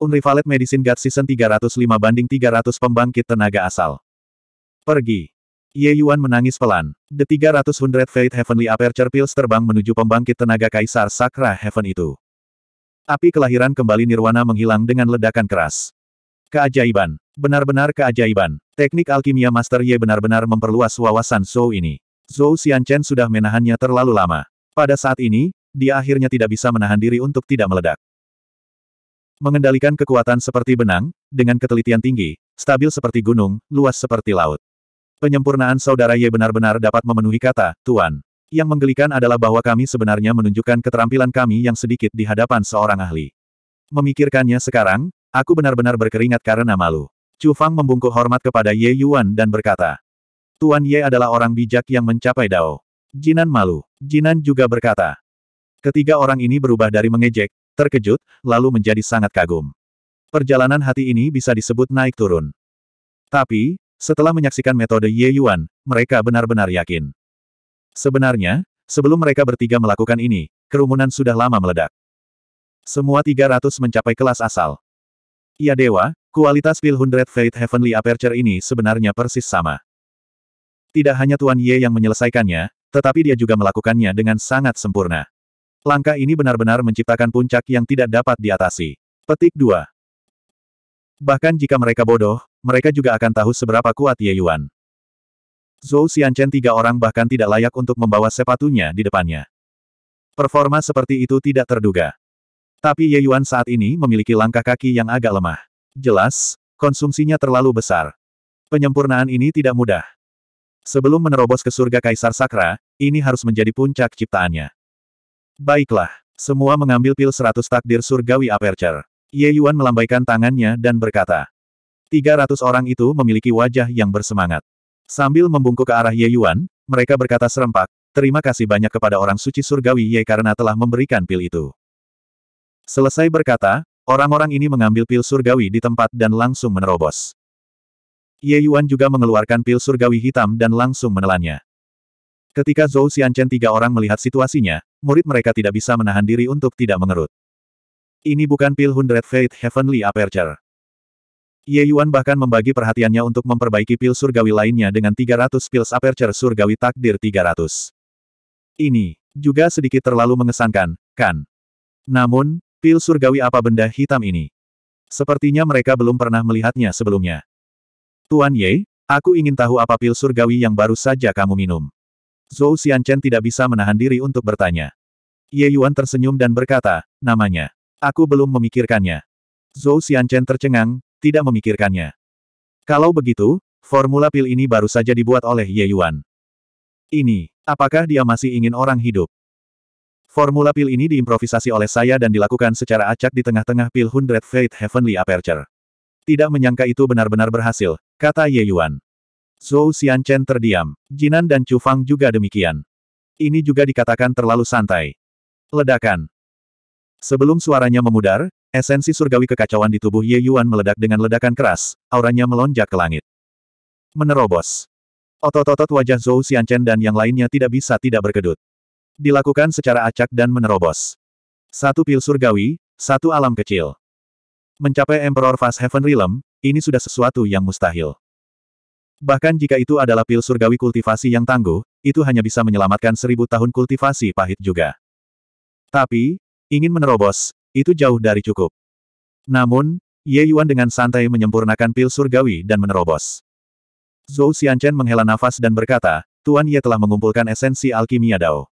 Unrivaled Medicine God Season 305 banding 300 pembangkit tenaga asal. Pergi. Ye Yuan menangis pelan. The 300 Hundred Fate Heavenly Aperture Pills terbang menuju pembangkit tenaga Kaisar Sakra Heaven itu. Api kelahiran kembali Nirwana menghilang dengan ledakan keras. Keajaiban. Benar-benar keajaiban. Teknik alkimia Master Ye benar-benar memperluas wawasan Zhou ini. Zhou Xianchen sudah menahannya terlalu lama. Pada saat ini, dia akhirnya tidak bisa menahan diri untuk tidak meledak. Mengendalikan kekuatan seperti benang, dengan ketelitian tinggi, stabil seperti gunung, luas seperti laut. Penyempurnaan saudara Ye benar-benar dapat memenuhi kata, Tuan. Yang menggelikan adalah bahwa kami sebenarnya menunjukkan keterampilan kami yang sedikit di hadapan seorang ahli. Memikirkannya sekarang, aku benar-benar berkeringat karena malu. Chu Fang membungkuk hormat kepada Ye Yuan dan berkata, Tuan Ye adalah orang bijak yang mencapai Dao. Jinan malu. Jinan juga berkata, ketiga orang ini berubah dari mengejek, terkejut, lalu menjadi sangat kagum. Perjalanan hati ini bisa disebut naik turun. Tapi, setelah menyaksikan metode Ye Yuan, mereka benar-benar yakin. Sebenarnya, sebelum mereka bertiga melakukan ini, kerumunan sudah lama meledak. Semua 300 mencapai kelas asal. Ya dewa, kualitas hundred Fate Heavenly Aperture ini sebenarnya persis sama. Tidak hanya Tuan Ye yang menyelesaikannya, tetapi dia juga melakukannya dengan sangat sempurna. Langkah ini benar-benar menciptakan puncak yang tidak dapat diatasi. Petik 2. Bahkan jika mereka bodoh, mereka juga akan tahu seberapa kuat Ye Yuan. Zhou Xianchen tiga orang bahkan tidak layak untuk membawa sepatunya di depannya. Performa seperti itu tidak terduga. Tapi Ye Yuan saat ini memiliki langkah kaki yang agak lemah. Jelas, konsumsinya terlalu besar. Penyempurnaan ini tidak mudah. Sebelum menerobos ke surga Kaisar Sakra, ini harus menjadi puncak ciptaannya. Baiklah. Semua mengambil pil seratus takdir surgawi aperture. Ye Yuan melambaikan tangannya dan berkata. Tiga ratus orang itu memiliki wajah yang bersemangat. Sambil membungkuk ke arah Ye Yuan, mereka berkata serempak, terima kasih banyak kepada orang suci surgawi Ye karena telah memberikan pil itu. Selesai berkata, orang-orang ini mengambil pil surgawi di tempat dan langsung menerobos. Ye Yuan juga mengeluarkan pil surgawi hitam dan langsung menelannya. Ketika Zhou Xianchen tiga orang melihat situasinya, murid mereka tidak bisa menahan diri untuk tidak mengerut. Ini bukan Pil Hundred Fate Heavenly Aperture. Ye Yuan bahkan membagi perhatiannya untuk memperbaiki pil surgawi lainnya dengan 300 pils Aperture Surgawi Takdir 300. Ini, juga sedikit terlalu mengesankan, kan? Namun, pil surgawi apa benda hitam ini? Sepertinya mereka belum pernah melihatnya sebelumnya. Tuan Ye, aku ingin tahu apa pil surgawi yang baru saja kamu minum. Zhou Xianchen tidak bisa menahan diri untuk bertanya. Ye Yuan tersenyum dan berkata, namanya. Aku belum memikirkannya. Zhou Xianchen tercengang, tidak memikirkannya. Kalau begitu, formula pil ini baru saja dibuat oleh Ye Yuan. Ini, apakah dia masih ingin orang hidup? Formula pil ini diimprovisasi oleh saya dan dilakukan secara acak di tengah-tengah pil Hundred Fate Heavenly Aperture. Tidak menyangka itu benar-benar berhasil, kata Ye Yuan. Zhou Xianchen terdiam. Jinan dan Chu Fang juga demikian. Ini juga dikatakan terlalu santai. Ledakan. Sebelum suaranya memudar, esensi surgawi kekacauan di tubuh Ye Yuan meledak dengan ledakan keras, auranya melonjak ke langit. Menerobos. Otot-otot wajah Zhou Xianchen dan yang lainnya tidak bisa tidak berkedut. Dilakukan secara acak dan menerobos. Satu pil surgawi, satu alam kecil. Mencapai Emperor Fast Heaven Realm, ini sudah sesuatu yang mustahil. Bahkan jika itu adalah pil surgawi kultivasi yang tangguh, itu hanya bisa menyelamatkan seribu tahun kultivasi pahit juga. Tapi, ingin menerobos, itu jauh dari cukup. Namun, Ye Yuan dengan santai menyempurnakan pil surgawi dan menerobos. Zhou Xianchen menghela nafas dan berkata, Tuan Ye telah mengumpulkan esensi alkimia Dao.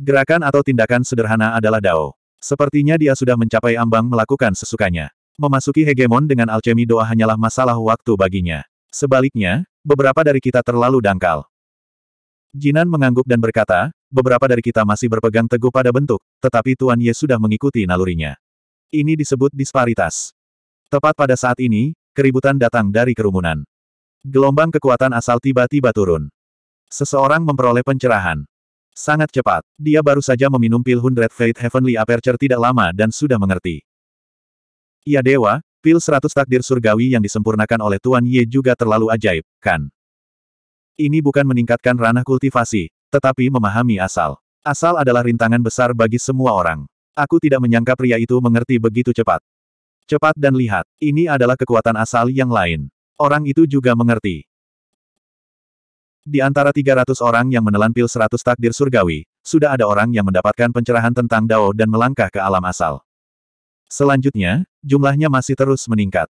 Gerakan atau tindakan sederhana adalah Dao. Sepertinya dia sudah mencapai ambang melakukan sesukanya. Memasuki hegemon dengan alchemy doa hanyalah masalah waktu baginya. Sebaliknya, Beberapa dari kita terlalu dangkal. Jinan mengangguk dan berkata, beberapa dari kita masih berpegang teguh pada bentuk, tetapi Tuan Ye sudah mengikuti nalurinya. Ini disebut disparitas. Tepat pada saat ini, keributan datang dari kerumunan. Gelombang kekuatan asal tiba-tiba turun. Seseorang memperoleh pencerahan. Sangat cepat, dia baru saja meminum pil Hundred Fate Heavenly Aperture tidak lama dan sudah mengerti. Ya dewa, Pil seratus takdir surgawi yang disempurnakan oleh Tuan Ye juga terlalu ajaib, kan? Ini bukan meningkatkan ranah kultivasi, tetapi memahami asal. Asal adalah rintangan besar bagi semua orang. Aku tidak menyangka pria itu mengerti begitu cepat. Cepat dan lihat, ini adalah kekuatan asal yang lain. Orang itu juga mengerti. Di antara 300 orang yang menelan pil 100 takdir surgawi, sudah ada orang yang mendapatkan pencerahan tentang Dao dan melangkah ke alam asal. Selanjutnya, jumlahnya masih terus meningkat.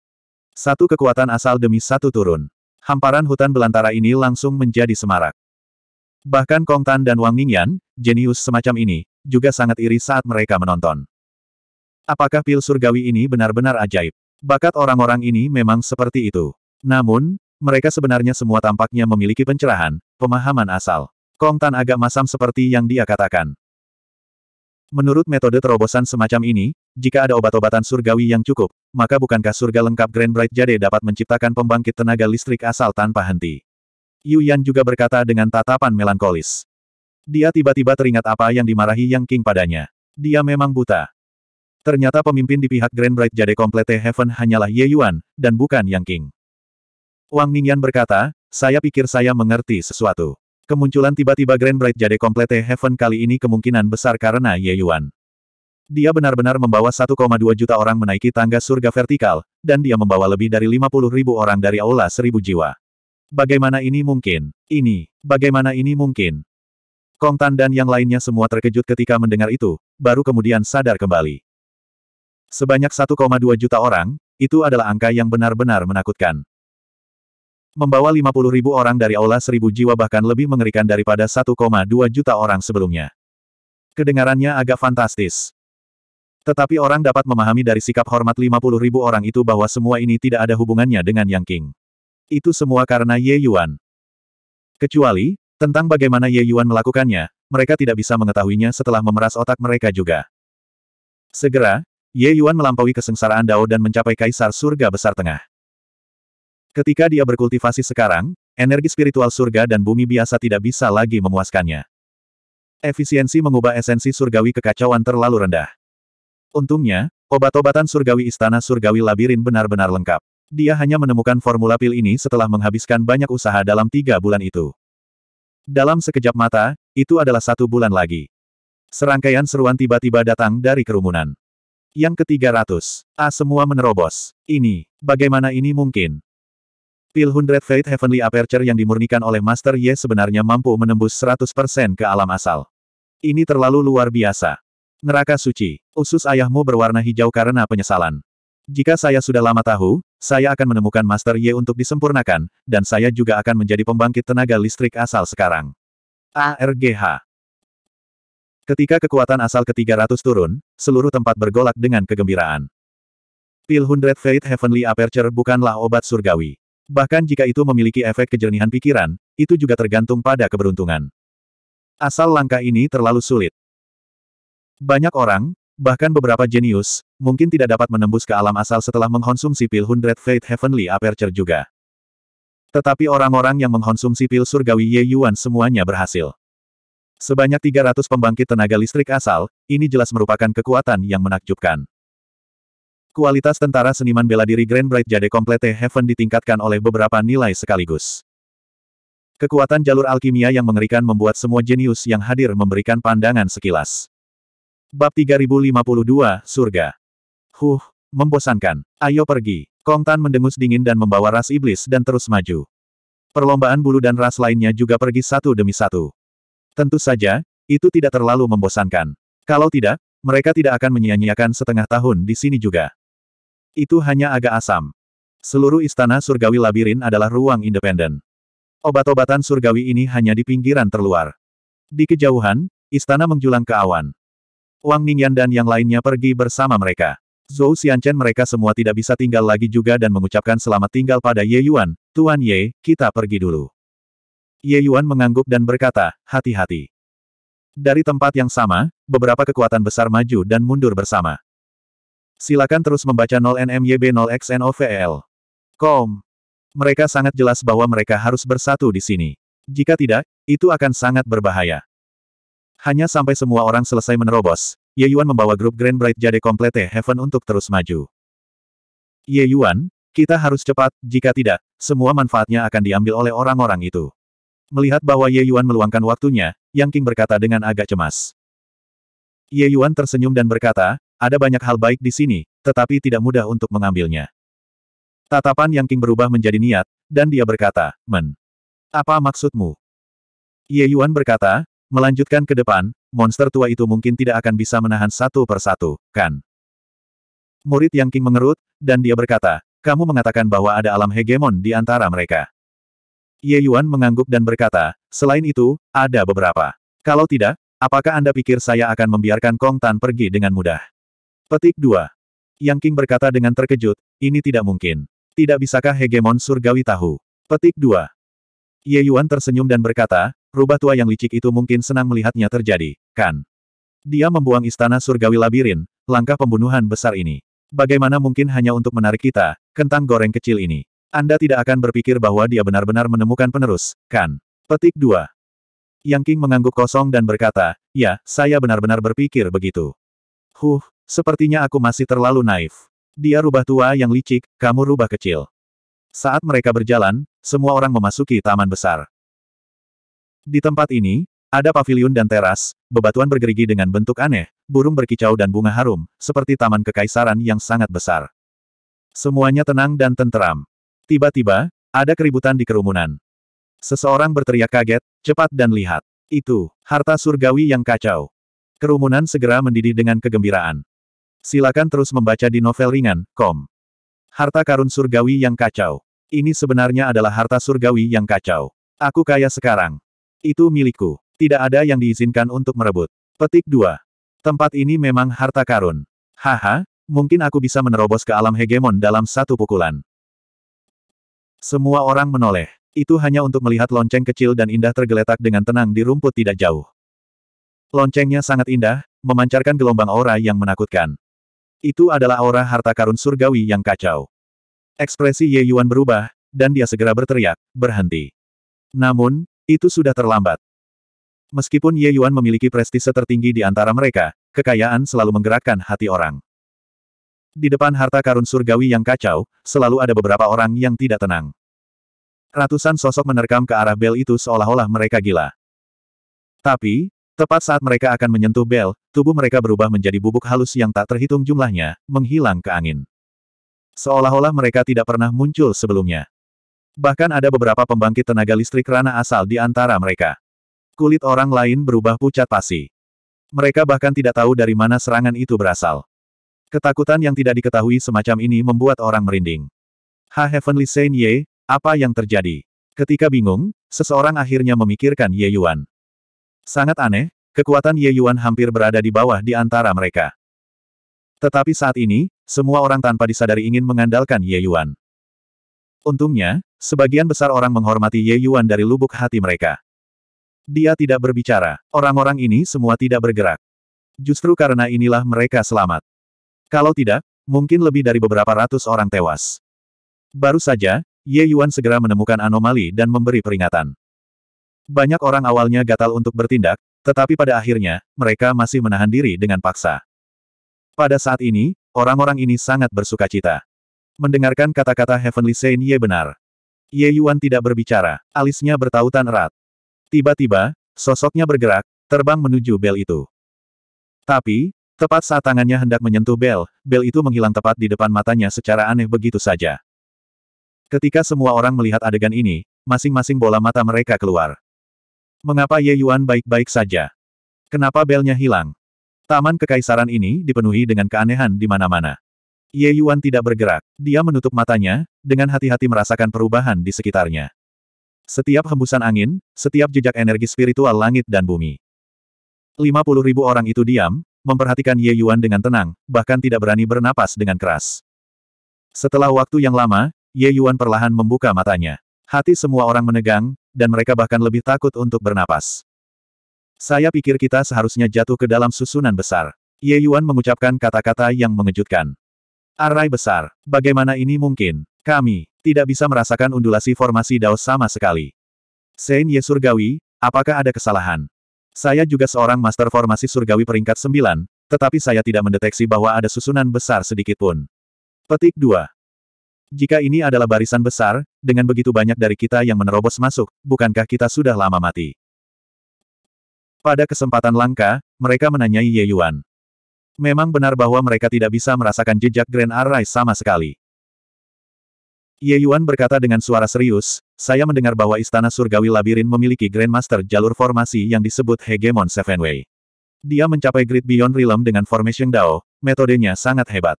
Satu kekuatan asal demi satu turun. Hamparan hutan belantara ini langsung menjadi semarak. Bahkan Kong Tan dan Wang Ningyan, jenius semacam ini, juga sangat iri saat mereka menonton. Apakah pil surgawi ini benar-benar ajaib? Bakat orang-orang ini memang seperti itu. Namun, mereka sebenarnya semua tampaknya memiliki pencerahan, pemahaman asal. Kong Tan agak masam seperti yang dia katakan. Menurut metode terobosan semacam ini, jika ada obat-obatan surgawi yang cukup, maka bukankah surga lengkap Grand Bright Jade dapat menciptakan pembangkit tenaga listrik asal tanpa henti? Yu Yan juga berkata dengan tatapan melankolis. Dia tiba-tiba teringat apa yang dimarahi Yang King padanya. Dia memang buta. Ternyata pemimpin di pihak Grand Bright Jade Komplete Heaven hanyalah Ye Yuan, dan bukan Yang King. Wang Ningyan berkata, saya pikir saya mengerti sesuatu. Kemunculan tiba-tiba Grand Bright Jade komplete Heaven kali ini kemungkinan besar karena Ye Yuan. Dia benar-benar membawa 1,2 juta orang menaiki tangga surga vertikal, dan dia membawa lebih dari 50 ribu orang dari aula seribu jiwa. Bagaimana ini mungkin? Ini, bagaimana ini mungkin? Kong Tan dan yang lainnya semua terkejut ketika mendengar itu, baru kemudian sadar kembali. Sebanyak 1,2 juta orang, itu adalah angka yang benar-benar menakutkan. Membawa 50 ribu orang dari aula seribu jiwa bahkan lebih mengerikan daripada 1,2 juta orang sebelumnya. Kedengarannya agak fantastis. Tetapi orang dapat memahami dari sikap hormat 50 ribu orang itu bahwa semua ini tidak ada hubungannya dengan Yang King. Itu semua karena Ye Yuan. Kecuali, tentang bagaimana Ye Yuan melakukannya, mereka tidak bisa mengetahuinya setelah memeras otak mereka juga. Segera, Ye Yuan melampaui kesengsaraan Dao dan mencapai Kaisar Surga Besar Tengah. Ketika dia berkultivasi sekarang, energi spiritual surga dan bumi biasa tidak bisa lagi memuaskannya. Efisiensi mengubah esensi surgawi kekacauan terlalu rendah. Untungnya, obat-obatan surgawi istana surgawi labirin benar-benar lengkap. Dia hanya menemukan formula pil ini setelah menghabiskan banyak usaha dalam tiga bulan itu. Dalam sekejap mata, itu adalah satu bulan lagi. Serangkaian seruan tiba-tiba datang dari kerumunan. Yang ketiga ratus. A semua menerobos. Ini, bagaimana ini mungkin? Pil Hundred Fate Heavenly Aperture yang dimurnikan oleh Master Ye sebenarnya mampu menembus 100% ke alam asal. Ini terlalu luar biasa. Neraka suci. Usus ayahmu berwarna hijau karena penyesalan. Jika saya sudah lama tahu, saya akan menemukan Master Ye untuk disempurnakan, dan saya juga akan menjadi pembangkit tenaga listrik asal sekarang. ARGH Ketika kekuatan asal ke-300 turun, seluruh tempat bergolak dengan kegembiraan. Pil Hundred Fate Heavenly Aperture bukanlah obat surgawi. Bahkan jika itu memiliki efek kejernihan pikiran, itu juga tergantung pada keberuntungan. Asal langkah ini terlalu sulit. Banyak orang, bahkan beberapa jenius, mungkin tidak dapat menembus ke alam asal setelah mengkonsumsi pil Hundred Fate Heavenly Aperture juga. Tetapi orang-orang yang mengkonsumsi pil surgawi Ye Yuan semuanya berhasil. Sebanyak 300 pembangkit tenaga listrik asal, ini jelas merupakan kekuatan yang menakjubkan. Kualitas tentara seniman bela diri Grand Bright Jade Complete Heaven ditingkatkan oleh beberapa nilai sekaligus. Kekuatan jalur alkimia yang mengerikan membuat semua jenius yang hadir memberikan pandangan sekilas. Bab 3052, Surga. Huh, membosankan. Ayo pergi. Kong Tan mendengus dingin dan membawa ras iblis dan terus maju. Perlombaan bulu dan ras lainnya juga pergi satu demi satu. Tentu saja, itu tidak terlalu membosankan. Kalau tidak, mereka tidak akan menyia-nyiakan setengah tahun di sini juga. Itu hanya agak asam. Seluruh istana surgawi labirin adalah ruang independen. Obat-obatan surgawi ini hanya di pinggiran terluar. Di kejauhan, istana menjulang ke awan. Wang Ningyan dan yang lainnya pergi bersama mereka. Zhou Xianchen mereka semua tidak bisa tinggal lagi juga dan mengucapkan selamat tinggal pada Ye Yuan, Tuan Ye, kita pergi dulu. Ye Yuan mengangguk dan berkata, hati-hati. Dari tempat yang sama, beberapa kekuatan besar maju dan mundur bersama. Silakan terus membaca 0 nmyb 0 xnovlcom e Kom. Mereka sangat jelas bahwa mereka harus bersatu di sini. Jika tidak, itu akan sangat berbahaya. Hanya sampai semua orang selesai menerobos, Ye Yuan membawa grup Grand Bright Jade Complete Heaven untuk terus maju. Ye Yuan, kita harus cepat, jika tidak, semua manfaatnya akan diambil oleh orang-orang itu. Melihat bahwa Ye Yuan meluangkan waktunya, Yang King berkata dengan agak cemas. Ye Yuan tersenyum dan berkata, ada banyak hal baik di sini, tetapi tidak mudah untuk mengambilnya. Tatapan Yang King berubah menjadi niat, dan dia berkata, Men. Apa maksudmu? Ye Yuan berkata, melanjutkan ke depan, monster tua itu mungkin tidak akan bisa menahan satu persatu, kan? Murid Yang King mengerut, dan dia berkata, kamu mengatakan bahwa ada alam hegemon di antara mereka. Ye Yuan mengangguk dan berkata, selain itu, ada beberapa. Kalau tidak, apakah Anda pikir saya akan membiarkan Kong Tan pergi dengan mudah? Petik 2. Yang King berkata dengan terkejut, ini tidak mungkin. Tidak bisakah hegemon surgawi tahu? Petik 2. Ye Yuan tersenyum dan berkata, rubah tua yang licik itu mungkin senang melihatnya terjadi, kan? Dia membuang istana surgawi labirin, langkah pembunuhan besar ini. Bagaimana mungkin hanya untuk menarik kita, kentang goreng kecil ini? Anda tidak akan berpikir bahwa dia benar-benar menemukan penerus, kan? Petik 2. Yang King mengangguk kosong dan berkata, ya, saya benar-benar berpikir begitu. Huh, Sepertinya aku masih terlalu naif. Dia rubah tua yang licik, kamu rubah kecil. Saat mereka berjalan, semua orang memasuki taman besar. Di tempat ini, ada paviliun dan teras, bebatuan bergerigi dengan bentuk aneh, burung berkicau dan bunga harum, seperti taman kekaisaran yang sangat besar. Semuanya tenang dan tenteram. Tiba-tiba, ada keributan di kerumunan. Seseorang berteriak kaget, cepat dan lihat. Itu, harta surgawi yang kacau. Kerumunan segera mendidih dengan kegembiraan. Silakan terus membaca di novel ringan, kom. Harta karun surgawi yang kacau. Ini sebenarnya adalah harta surgawi yang kacau. Aku kaya sekarang. Itu milikku. Tidak ada yang diizinkan untuk merebut. Petik 2. Tempat ini memang harta karun. Haha, mungkin aku bisa menerobos ke alam hegemon dalam satu pukulan. Semua orang menoleh. Itu hanya untuk melihat lonceng kecil dan indah tergeletak dengan tenang di rumput tidak jauh. Loncengnya sangat indah, memancarkan gelombang aura yang menakutkan. Itu adalah aura harta karun surgawi yang kacau. Ekspresi Ye Yuan berubah, dan dia segera berteriak, berhenti. Namun, itu sudah terlambat. Meskipun Ye Yuan memiliki prestise tertinggi di antara mereka, kekayaan selalu menggerakkan hati orang. Di depan harta karun surgawi yang kacau, selalu ada beberapa orang yang tidak tenang. Ratusan sosok menerkam ke arah bel itu seolah-olah mereka gila. Tapi, Tepat saat mereka akan menyentuh bel, tubuh mereka berubah menjadi bubuk halus yang tak terhitung jumlahnya, menghilang ke angin. Seolah-olah mereka tidak pernah muncul sebelumnya. Bahkan ada beberapa pembangkit tenaga listrik rana asal di antara mereka. Kulit orang lain berubah pucat pasi. Mereka bahkan tidak tahu dari mana serangan itu berasal. Ketakutan yang tidak diketahui semacam ini membuat orang merinding. Ha Heavenly Saint Ye, apa yang terjadi? Ketika bingung, seseorang akhirnya memikirkan Ye Yuan. Sangat aneh, kekuatan Ye Yuan hampir berada di bawah di antara mereka. Tetapi saat ini, semua orang tanpa disadari ingin mengandalkan Ye Yuan. Untungnya, sebagian besar orang menghormati Ye Yuan dari lubuk hati mereka. Dia tidak berbicara, orang-orang ini semua tidak bergerak. Justru karena inilah mereka selamat. Kalau tidak, mungkin lebih dari beberapa ratus orang tewas. Baru saja, Ye Yuan segera menemukan anomali dan memberi peringatan. Banyak orang awalnya gatal untuk bertindak, tetapi pada akhirnya, mereka masih menahan diri dengan paksa. Pada saat ini, orang-orang ini sangat bersuka cita. Mendengarkan kata-kata Heavenly Saint Ye benar. Ye Yuan tidak berbicara, alisnya bertautan erat. Tiba-tiba, sosoknya bergerak, terbang menuju bel itu. Tapi, tepat saat tangannya hendak menyentuh bel, bel itu menghilang tepat di depan matanya secara aneh begitu saja. Ketika semua orang melihat adegan ini, masing-masing bola mata mereka keluar. Mengapa Ye Yuan baik-baik saja? Kenapa belnya hilang? Taman kekaisaran ini dipenuhi dengan keanehan di mana-mana. Ye Yuan tidak bergerak. Dia menutup matanya, dengan hati-hati merasakan perubahan di sekitarnya. Setiap hembusan angin, setiap jejak energi spiritual langit dan bumi. 50 ribu orang itu diam, memperhatikan Ye Yuan dengan tenang, bahkan tidak berani bernapas dengan keras. Setelah waktu yang lama, Ye Yuan perlahan membuka matanya. Hati semua orang menegang, dan mereka bahkan lebih takut untuk bernapas. Saya pikir kita seharusnya jatuh ke dalam susunan besar. Ye Yuan mengucapkan kata-kata yang mengejutkan. Arai besar, bagaimana ini mungkin? Kami, tidak bisa merasakan undulasi formasi Dao sama sekali. Sein Ye Surgawi, apakah ada kesalahan? Saya juga seorang master formasi surgawi peringkat 9, tetapi saya tidak mendeteksi bahwa ada susunan besar sedikitpun. Petik 2. Jika ini adalah barisan besar, dengan begitu banyak dari kita yang menerobos masuk, bukankah kita sudah lama mati? Pada kesempatan langka, mereka menanyai Ye Yuan. Memang benar bahwa mereka tidak bisa merasakan jejak Grand Array sama sekali. Ye Yuan berkata dengan suara serius, saya mendengar bahwa Istana Surgawi Labirin memiliki Grandmaster jalur formasi yang disebut Hegemon Seven Way. Dia mencapai Great Beyond Realm dengan Formation Dao, metodenya sangat hebat.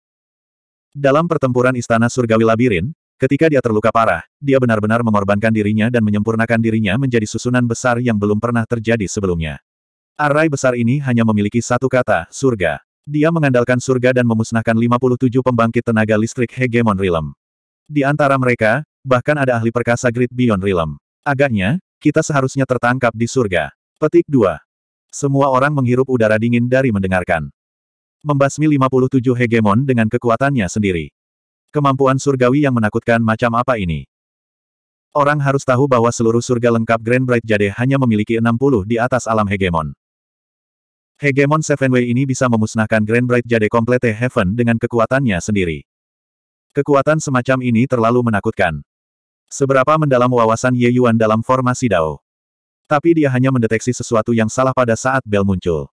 Dalam pertempuran Istana Surgawi Labirin, ketika dia terluka parah, dia benar-benar mengorbankan dirinya dan menyempurnakan dirinya menjadi susunan besar yang belum pernah terjadi sebelumnya. Arai besar ini hanya memiliki satu kata, surga. Dia mengandalkan surga dan memusnahkan 57 pembangkit tenaga listrik hegemon Realm. Di antara mereka, bahkan ada ahli perkasa Grid Beyond Realm. Agaknya, kita seharusnya tertangkap di surga. Petik 2. Semua orang menghirup udara dingin dari mendengarkan. Membasmi 57 hegemon dengan kekuatannya sendiri. Kemampuan surgawi yang menakutkan macam apa ini? Orang harus tahu bahwa seluruh surga lengkap Grand Bright Jade hanya memiliki 60 di atas alam hegemon. Hegemon Seven Way ini bisa memusnahkan Grand Bright Jade Komplete Heaven dengan kekuatannya sendiri. Kekuatan semacam ini terlalu menakutkan. Seberapa mendalam wawasan Ye Yuan dalam formasi Dao. Tapi dia hanya mendeteksi sesuatu yang salah pada saat Bell muncul.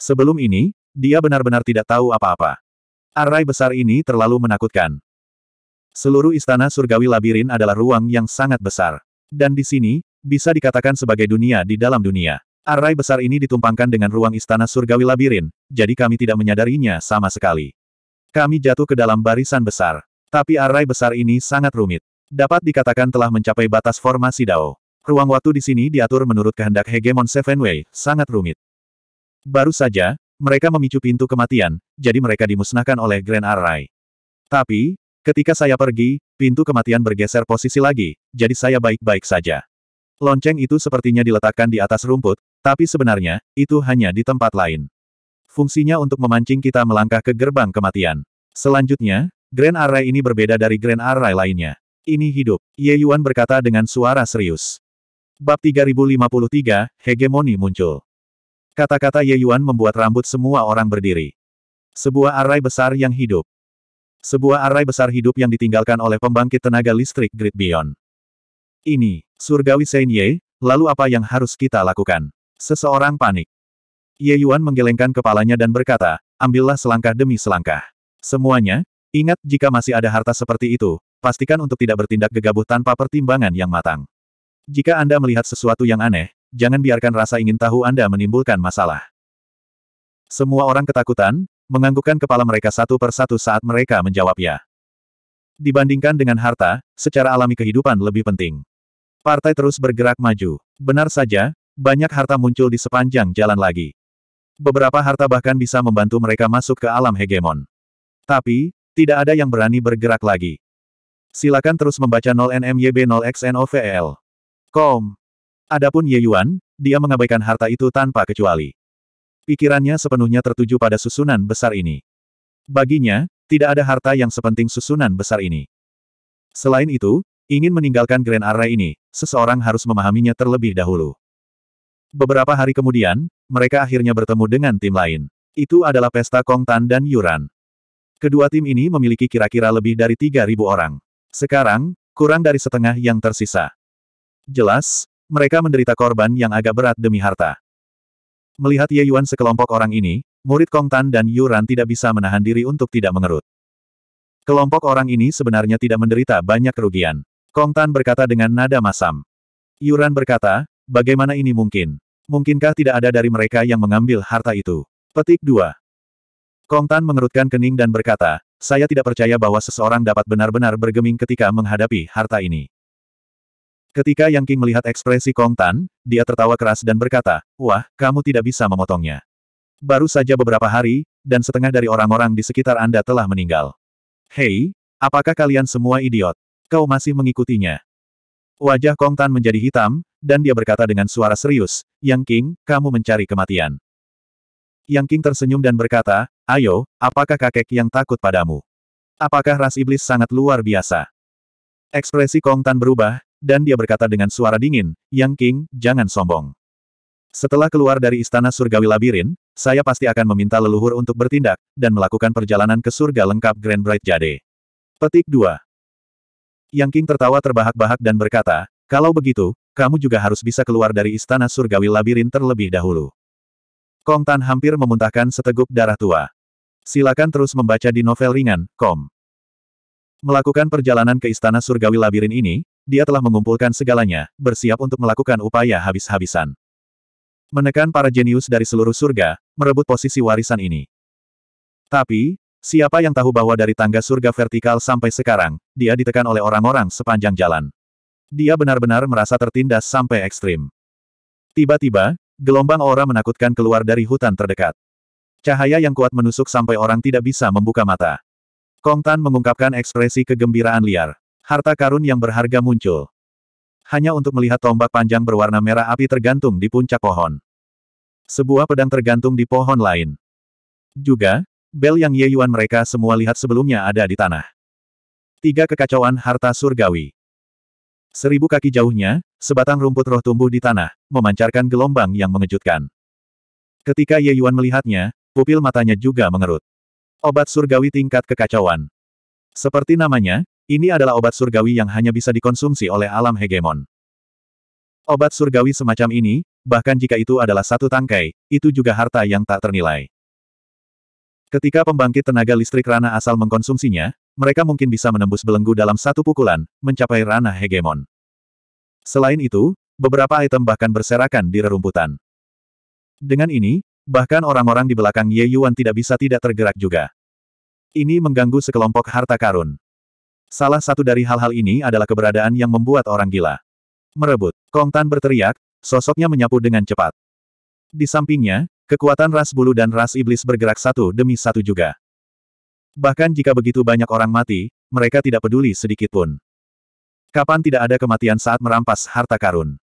Sebelum ini, dia benar-benar tidak tahu apa-apa. Arai besar ini terlalu menakutkan. Seluruh istana surgawi labirin adalah ruang yang sangat besar. Dan di sini, bisa dikatakan sebagai dunia di dalam dunia. Arai besar ini ditumpangkan dengan ruang istana surgawi labirin, jadi kami tidak menyadarinya sama sekali. Kami jatuh ke dalam barisan besar. Tapi arai besar ini sangat rumit. Dapat dikatakan telah mencapai batas formasi Dao. Ruang waktu di sini diatur menurut kehendak Hegemon Seven Way, sangat rumit. Baru saja, mereka memicu pintu kematian, jadi mereka dimusnahkan oleh Grand Array. Tapi, ketika saya pergi, pintu kematian bergeser posisi lagi, jadi saya baik-baik saja. Lonceng itu sepertinya diletakkan di atas rumput, tapi sebenarnya, itu hanya di tempat lain. Fungsinya untuk memancing kita melangkah ke gerbang kematian. Selanjutnya, Grand Array ini berbeda dari Grand Array lainnya. Ini hidup, Ye Yuan berkata dengan suara serius. Bab 3053, Hegemoni muncul. Kata-kata Ye Yuan membuat rambut semua orang berdiri. Sebuah arai besar yang hidup. Sebuah arai besar hidup yang ditinggalkan oleh pembangkit tenaga listrik Great Beyond. Ini, surgawi Saint Ye, lalu apa yang harus kita lakukan? Seseorang panik. Ye Yuan menggelengkan kepalanya dan berkata, ambillah selangkah demi selangkah. Semuanya, ingat jika masih ada harta seperti itu, pastikan untuk tidak bertindak gegabah tanpa pertimbangan yang matang. Jika Anda melihat sesuatu yang aneh, jangan biarkan rasa ingin tahu Anda menimbulkan masalah. Semua orang ketakutan, menganggukkan kepala mereka satu persatu saat mereka menjawab ya. Dibandingkan dengan harta, secara alami kehidupan lebih penting. Partai terus bergerak maju. Benar saja, banyak harta muncul di sepanjang jalan lagi. Beberapa harta bahkan bisa membantu mereka masuk ke alam hegemon. Tapi, tidak ada yang berani bergerak lagi. Silakan terus membaca 0 nmyb 0 xnovlcom e Adapun Ye Yuan, dia mengabaikan harta itu tanpa kecuali. Pikirannya sepenuhnya tertuju pada susunan besar ini. Baginya, tidak ada harta yang sepenting susunan besar ini. Selain itu, ingin meninggalkan Grand Array ini, seseorang harus memahaminya terlebih dahulu. Beberapa hari kemudian, mereka akhirnya bertemu dengan tim lain. Itu adalah pesta Tan dan Yuran. Kedua tim ini memiliki kira-kira lebih dari 3.000 orang. Sekarang, kurang dari setengah yang tersisa. Jelas, mereka menderita korban yang agak berat demi harta. Melihat Ye Yuan sekelompok orang ini, murid Kong Tan dan Yuran tidak bisa menahan diri untuk tidak mengerut. Kelompok orang ini sebenarnya tidak menderita banyak kerugian. Kong Tan berkata dengan nada masam. Yuran berkata, bagaimana ini mungkin? Mungkinkah tidak ada dari mereka yang mengambil harta itu? Petik 2. Kong Tan mengerutkan kening dan berkata, saya tidak percaya bahwa seseorang dapat benar-benar bergeming ketika menghadapi harta ini. Ketika Yang King melihat ekspresi Kong Tan, dia tertawa keras dan berkata, Wah, kamu tidak bisa memotongnya. Baru saja beberapa hari, dan setengah dari orang-orang di sekitar Anda telah meninggal. Hei, apakah kalian semua idiot? Kau masih mengikutinya. Wajah Kong Tan menjadi hitam, dan dia berkata dengan suara serius, Yang King, kamu mencari kematian. Yang King tersenyum dan berkata, Ayo, apakah kakek yang takut padamu? Apakah ras iblis sangat luar biasa? Ekspresi Kong Tan berubah, dan dia berkata dengan suara dingin, Yang King, jangan sombong. Setelah keluar dari istana surgawi labirin, saya pasti akan meminta leluhur untuk bertindak, dan melakukan perjalanan ke surga lengkap Grand Bright Jade. Petik 2. Yang King tertawa terbahak-bahak dan berkata, kalau begitu, kamu juga harus bisa keluar dari istana surgawi labirin terlebih dahulu. Kong Tan hampir memuntahkan seteguk darah tua. Silakan terus membaca di novel ringan, Kom. Melakukan perjalanan ke istana surgawi labirin ini, dia telah mengumpulkan segalanya, bersiap untuk melakukan upaya habis-habisan. Menekan para jenius dari seluruh surga, merebut posisi warisan ini. Tapi, siapa yang tahu bahwa dari tangga surga vertikal sampai sekarang, dia ditekan oleh orang-orang sepanjang jalan. Dia benar-benar merasa tertindas sampai ekstrim. Tiba-tiba, gelombang aura menakutkan keluar dari hutan terdekat. Cahaya yang kuat menusuk sampai orang tidak bisa membuka mata. Kong Tan mengungkapkan ekspresi kegembiraan liar harta karun yang berharga muncul. Hanya untuk melihat tombak panjang berwarna merah api tergantung di puncak pohon. Sebuah pedang tergantung di pohon lain. Juga, bel yang Ye Yuan mereka semua lihat sebelumnya ada di tanah. Tiga kekacauan harta surgawi. Seribu kaki jauhnya, sebatang rumput roh tumbuh di tanah, memancarkan gelombang yang mengejutkan. Ketika Ye Yuan melihatnya, pupil matanya juga mengerut. Obat surgawi tingkat kekacauan. Seperti namanya, ini adalah obat surgawi yang hanya bisa dikonsumsi oleh alam hegemon. Obat surgawi semacam ini, bahkan jika itu adalah satu tangkai, itu juga harta yang tak ternilai. Ketika pembangkit tenaga listrik Rana asal mengkonsumsinya, mereka mungkin bisa menembus belenggu dalam satu pukulan, mencapai ranah hegemon. Selain itu, beberapa item bahkan berserakan di rerumputan. Dengan ini, bahkan orang-orang di belakang Ye Yuan tidak bisa tidak tergerak juga. Ini mengganggu sekelompok harta karun. Salah satu dari hal-hal ini adalah keberadaan yang membuat orang gila. Merebut, Kong Tan berteriak, sosoknya menyapu dengan cepat. Di sampingnya, kekuatan ras bulu dan ras iblis bergerak satu demi satu juga. Bahkan jika begitu banyak orang mati, mereka tidak peduli sedikit pun. Kapan tidak ada kematian saat merampas harta karun?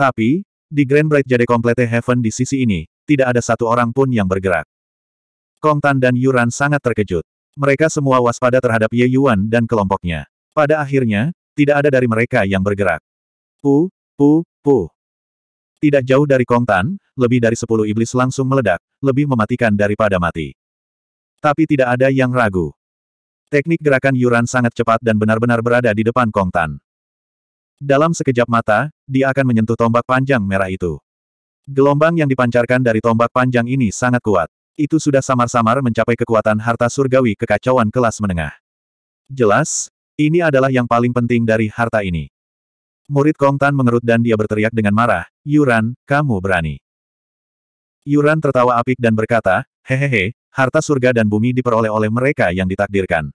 Tapi, di Grand Bright Jade Complete Heaven di sisi ini, tidak ada satu orang pun yang bergerak. Kong Tan dan Yuran sangat terkejut. Mereka semua waspada terhadap Ye Yuan dan kelompoknya. Pada akhirnya, tidak ada dari mereka yang bergerak. Pu, pu, pu. Tidak jauh dari Kong Tan, lebih dari sepuluh iblis langsung meledak, lebih mematikan daripada mati. Tapi tidak ada yang ragu. Teknik gerakan Yuran sangat cepat dan benar-benar berada di depan Kong Tan. Dalam sekejap mata, dia akan menyentuh tombak panjang merah itu. Gelombang yang dipancarkan dari tombak panjang ini sangat kuat. Itu sudah samar-samar mencapai kekuatan harta surgawi kekacauan kelas menengah. Jelas, ini adalah yang paling penting dari harta ini. Murid Kong Tan mengerut dan dia berteriak dengan marah, Yuran, kamu berani. Yuran tertawa apik dan berkata, hehehe, harta surga dan bumi diperoleh oleh mereka yang ditakdirkan.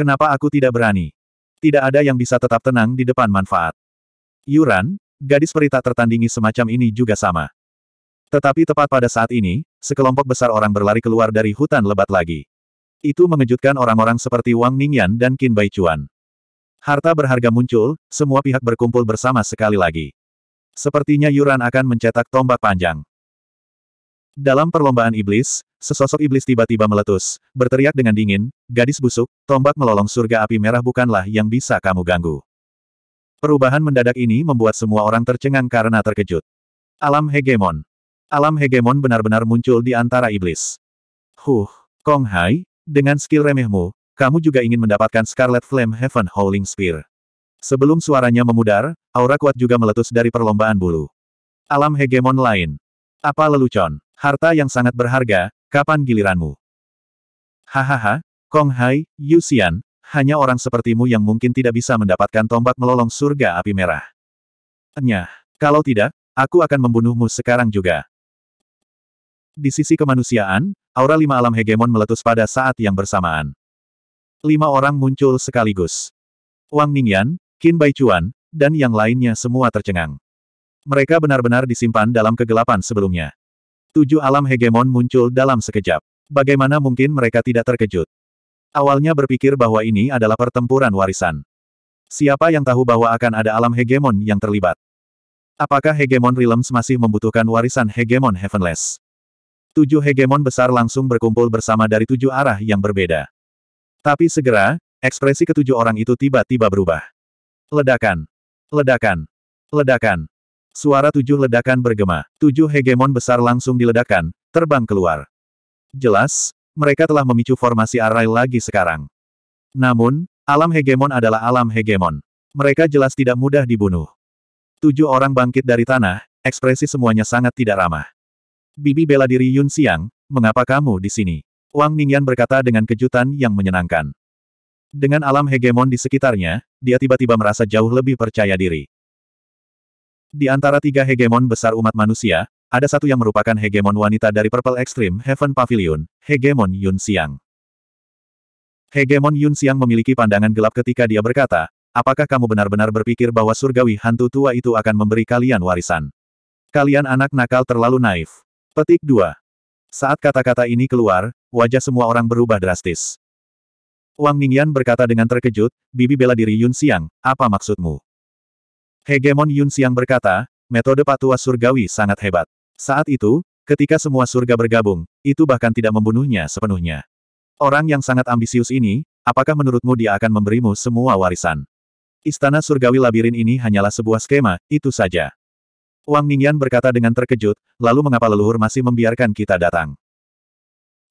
Kenapa aku tidak berani? Tidak ada yang bisa tetap tenang di depan manfaat. Yuran, gadis perita tertandingi semacam ini juga sama. Tetapi tepat pada saat ini, sekelompok besar orang berlari keluar dari hutan lebat lagi. Itu mengejutkan orang-orang seperti Wang Ningyan dan Qin Bai Harta berharga muncul, semua pihak berkumpul bersama sekali lagi. Sepertinya Yuran akan mencetak tombak panjang. Dalam perlombaan iblis, sesosok iblis tiba-tiba meletus, berteriak dengan dingin, gadis busuk, tombak melolong surga api merah bukanlah yang bisa kamu ganggu. Perubahan mendadak ini membuat semua orang tercengang karena terkejut. Alam hegemon alam hegemon benar-benar muncul di antara iblis. Huh, Kong Hai, dengan skill remehmu, kamu juga ingin mendapatkan Scarlet Flame Heaven Howling Spear. Sebelum suaranya memudar, aura kuat juga meletus dari perlombaan bulu. Alam hegemon lain. Apa lelucon? Harta yang sangat berharga, kapan giliranmu? Hahaha, Kong Hai, Yu Xian, hanya orang sepertimu yang mungkin tidak bisa mendapatkan tombak melolong surga api merah. Enyah, kalau tidak, aku akan membunuhmu sekarang juga. Di sisi kemanusiaan, aura lima alam hegemon meletus pada saat yang bersamaan. Lima orang muncul sekaligus. Wang Ningyan, Qin Baichuan, dan yang lainnya semua tercengang. Mereka benar-benar disimpan dalam kegelapan sebelumnya. Tujuh alam hegemon muncul dalam sekejap. Bagaimana mungkin mereka tidak terkejut? Awalnya berpikir bahwa ini adalah pertempuran warisan. Siapa yang tahu bahwa akan ada alam hegemon yang terlibat? Apakah hegemon realms masih membutuhkan warisan hegemon heavenless? Tujuh hegemon besar langsung berkumpul bersama dari tujuh arah yang berbeda. Tapi segera, ekspresi ketujuh orang itu tiba-tiba berubah. Ledakan! Ledakan! Ledakan! Suara tujuh ledakan bergema. Tujuh hegemon besar langsung diledakan, terbang keluar. Jelas, mereka telah memicu formasi arai lagi sekarang. Namun, alam hegemon adalah alam hegemon. Mereka jelas tidak mudah dibunuh. Tujuh orang bangkit dari tanah, ekspresi semuanya sangat tidak ramah. Bibi bela diri Yun Xiang, mengapa kamu di sini? Wang Mingyan berkata dengan kejutan yang menyenangkan. Dengan alam hegemon di sekitarnya, dia tiba-tiba merasa jauh lebih percaya diri. Di antara tiga hegemon besar umat manusia, ada satu yang merupakan hegemon wanita dari Purple Extreme Heaven Pavilion, hegemon Yun Xiang. Hegemon Yun Xiang memiliki pandangan gelap ketika dia berkata, apakah kamu benar-benar berpikir bahwa surgawi hantu tua itu akan memberi kalian warisan? Kalian anak nakal terlalu naif. Petik 2. Saat kata-kata ini keluar, wajah semua orang berubah drastis. Wang Ningyan berkata dengan terkejut, Bibi bela diri Yun Xiang, apa maksudmu? Hegemon Yun Xiang berkata, metode patua surgawi sangat hebat. Saat itu, ketika semua surga bergabung, itu bahkan tidak membunuhnya sepenuhnya. Orang yang sangat ambisius ini, apakah menurutmu dia akan memberimu semua warisan? Istana surgawi labirin ini hanyalah sebuah skema, itu saja. Wang Ningyan berkata dengan terkejut, lalu mengapa leluhur masih membiarkan kita datang?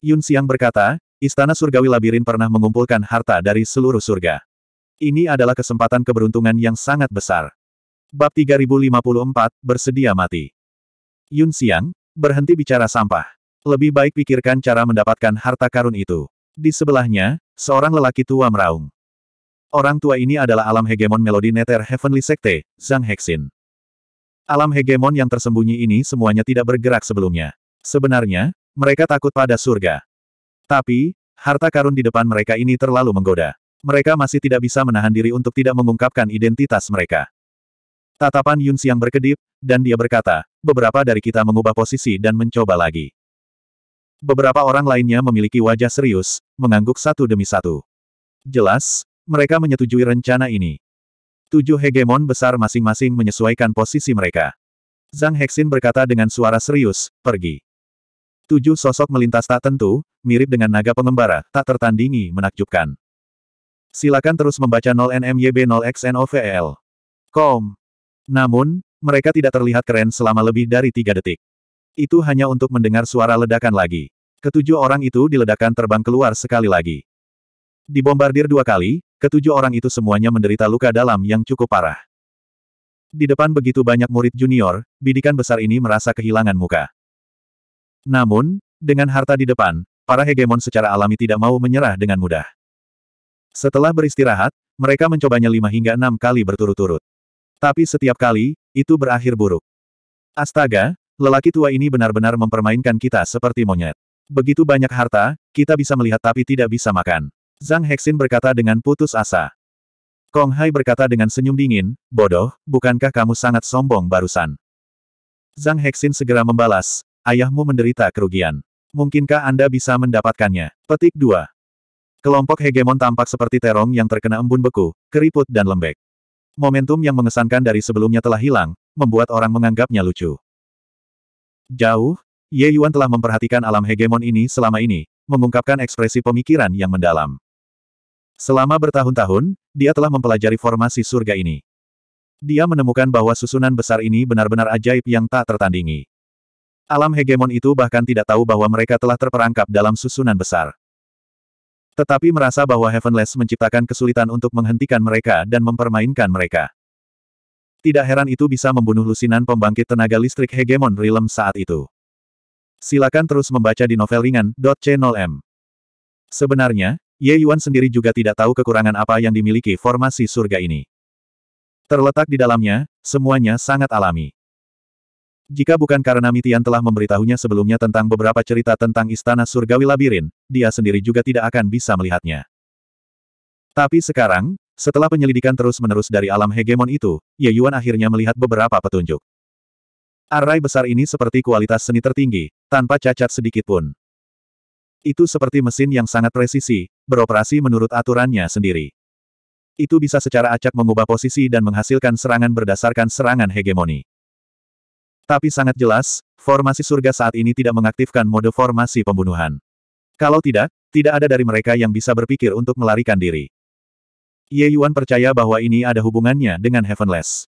Yun Xiang berkata, Istana Surgawi Labirin pernah mengumpulkan harta dari seluruh surga. Ini adalah kesempatan keberuntungan yang sangat besar. Bab 3054, Bersedia Mati. Yun Xiang, berhenti bicara sampah. Lebih baik pikirkan cara mendapatkan harta karun itu. Di sebelahnya, seorang lelaki tua meraung. Orang tua ini adalah alam hegemon melodi Nether Heavenly Sekte, Zhang Hexin. Alam hegemon yang tersembunyi ini semuanya tidak bergerak sebelumnya. Sebenarnya, mereka takut pada surga. Tapi, harta karun di depan mereka ini terlalu menggoda. Mereka masih tidak bisa menahan diri untuk tidak mengungkapkan identitas mereka. Tatapan Yun Siang berkedip, dan dia berkata, beberapa dari kita mengubah posisi dan mencoba lagi. Beberapa orang lainnya memiliki wajah serius, mengangguk satu demi satu. Jelas, mereka menyetujui rencana ini. Tujuh hegemon besar masing-masing menyesuaikan posisi mereka. Zhang Hexin berkata dengan suara serius, pergi. Tujuh sosok melintas tak tentu, mirip dengan naga pengembara, tak tertandingi menakjubkan. Silakan terus membaca 0NMYB0XNOVL. E Namun, mereka tidak terlihat keren selama lebih dari tiga detik. Itu hanya untuk mendengar suara ledakan lagi. Ketujuh orang itu diledakkan terbang keluar sekali lagi. Dibombardir dua kali, ketujuh orang itu semuanya menderita luka dalam yang cukup parah. Di depan begitu banyak murid junior, bidikan besar ini merasa kehilangan muka. Namun, dengan harta di depan, para hegemon secara alami tidak mau menyerah dengan mudah. Setelah beristirahat, mereka mencobanya lima hingga enam kali berturut-turut. Tapi setiap kali, itu berakhir buruk. Astaga, lelaki tua ini benar-benar mempermainkan kita seperti monyet. Begitu banyak harta, kita bisa melihat tapi tidak bisa makan. Zhang Hexin berkata dengan putus asa. Kong Hai berkata dengan senyum dingin, bodoh, bukankah kamu sangat sombong barusan? Zhang Hexin segera membalas, ayahmu menderita kerugian. Mungkinkah Anda bisa mendapatkannya? Petik 2. Kelompok hegemon tampak seperti terong yang terkena embun beku, keriput dan lembek. Momentum yang mengesankan dari sebelumnya telah hilang, membuat orang menganggapnya lucu. Jauh, Ye Yuan telah memperhatikan alam hegemon ini selama ini, mengungkapkan ekspresi pemikiran yang mendalam. Selama bertahun-tahun, dia telah mempelajari formasi surga ini. Dia menemukan bahwa susunan besar ini benar-benar ajaib yang tak tertandingi. Alam hegemon itu bahkan tidak tahu bahwa mereka telah terperangkap dalam susunan besar. Tetapi merasa bahwa Heavenless menciptakan kesulitan untuk menghentikan mereka dan mempermainkan mereka. Tidak heran itu bisa membunuh lusinan pembangkit tenaga listrik hegemon Realm saat itu. Silakan terus membaca di novel ringan 0 m Sebenarnya, Ye Yuan sendiri juga tidak tahu kekurangan apa yang dimiliki formasi surga ini. Terletak di dalamnya, semuanya sangat alami. Jika bukan karena Mitian telah memberitahunya sebelumnya tentang beberapa cerita tentang Istana Surgawi Labirin, dia sendiri juga tidak akan bisa melihatnya. Tapi sekarang, setelah penyelidikan terus-menerus dari alam hegemon itu, Ye Yuan akhirnya melihat beberapa petunjuk. Array besar ini seperti kualitas seni tertinggi, tanpa cacat sedikit pun. Itu seperti mesin yang sangat presisi, beroperasi menurut aturannya sendiri. Itu bisa secara acak mengubah posisi dan menghasilkan serangan berdasarkan serangan hegemoni. Tapi sangat jelas, formasi surga saat ini tidak mengaktifkan mode formasi pembunuhan. Kalau tidak, tidak ada dari mereka yang bisa berpikir untuk melarikan diri. Ye Yuan percaya bahwa ini ada hubungannya dengan Heavenless.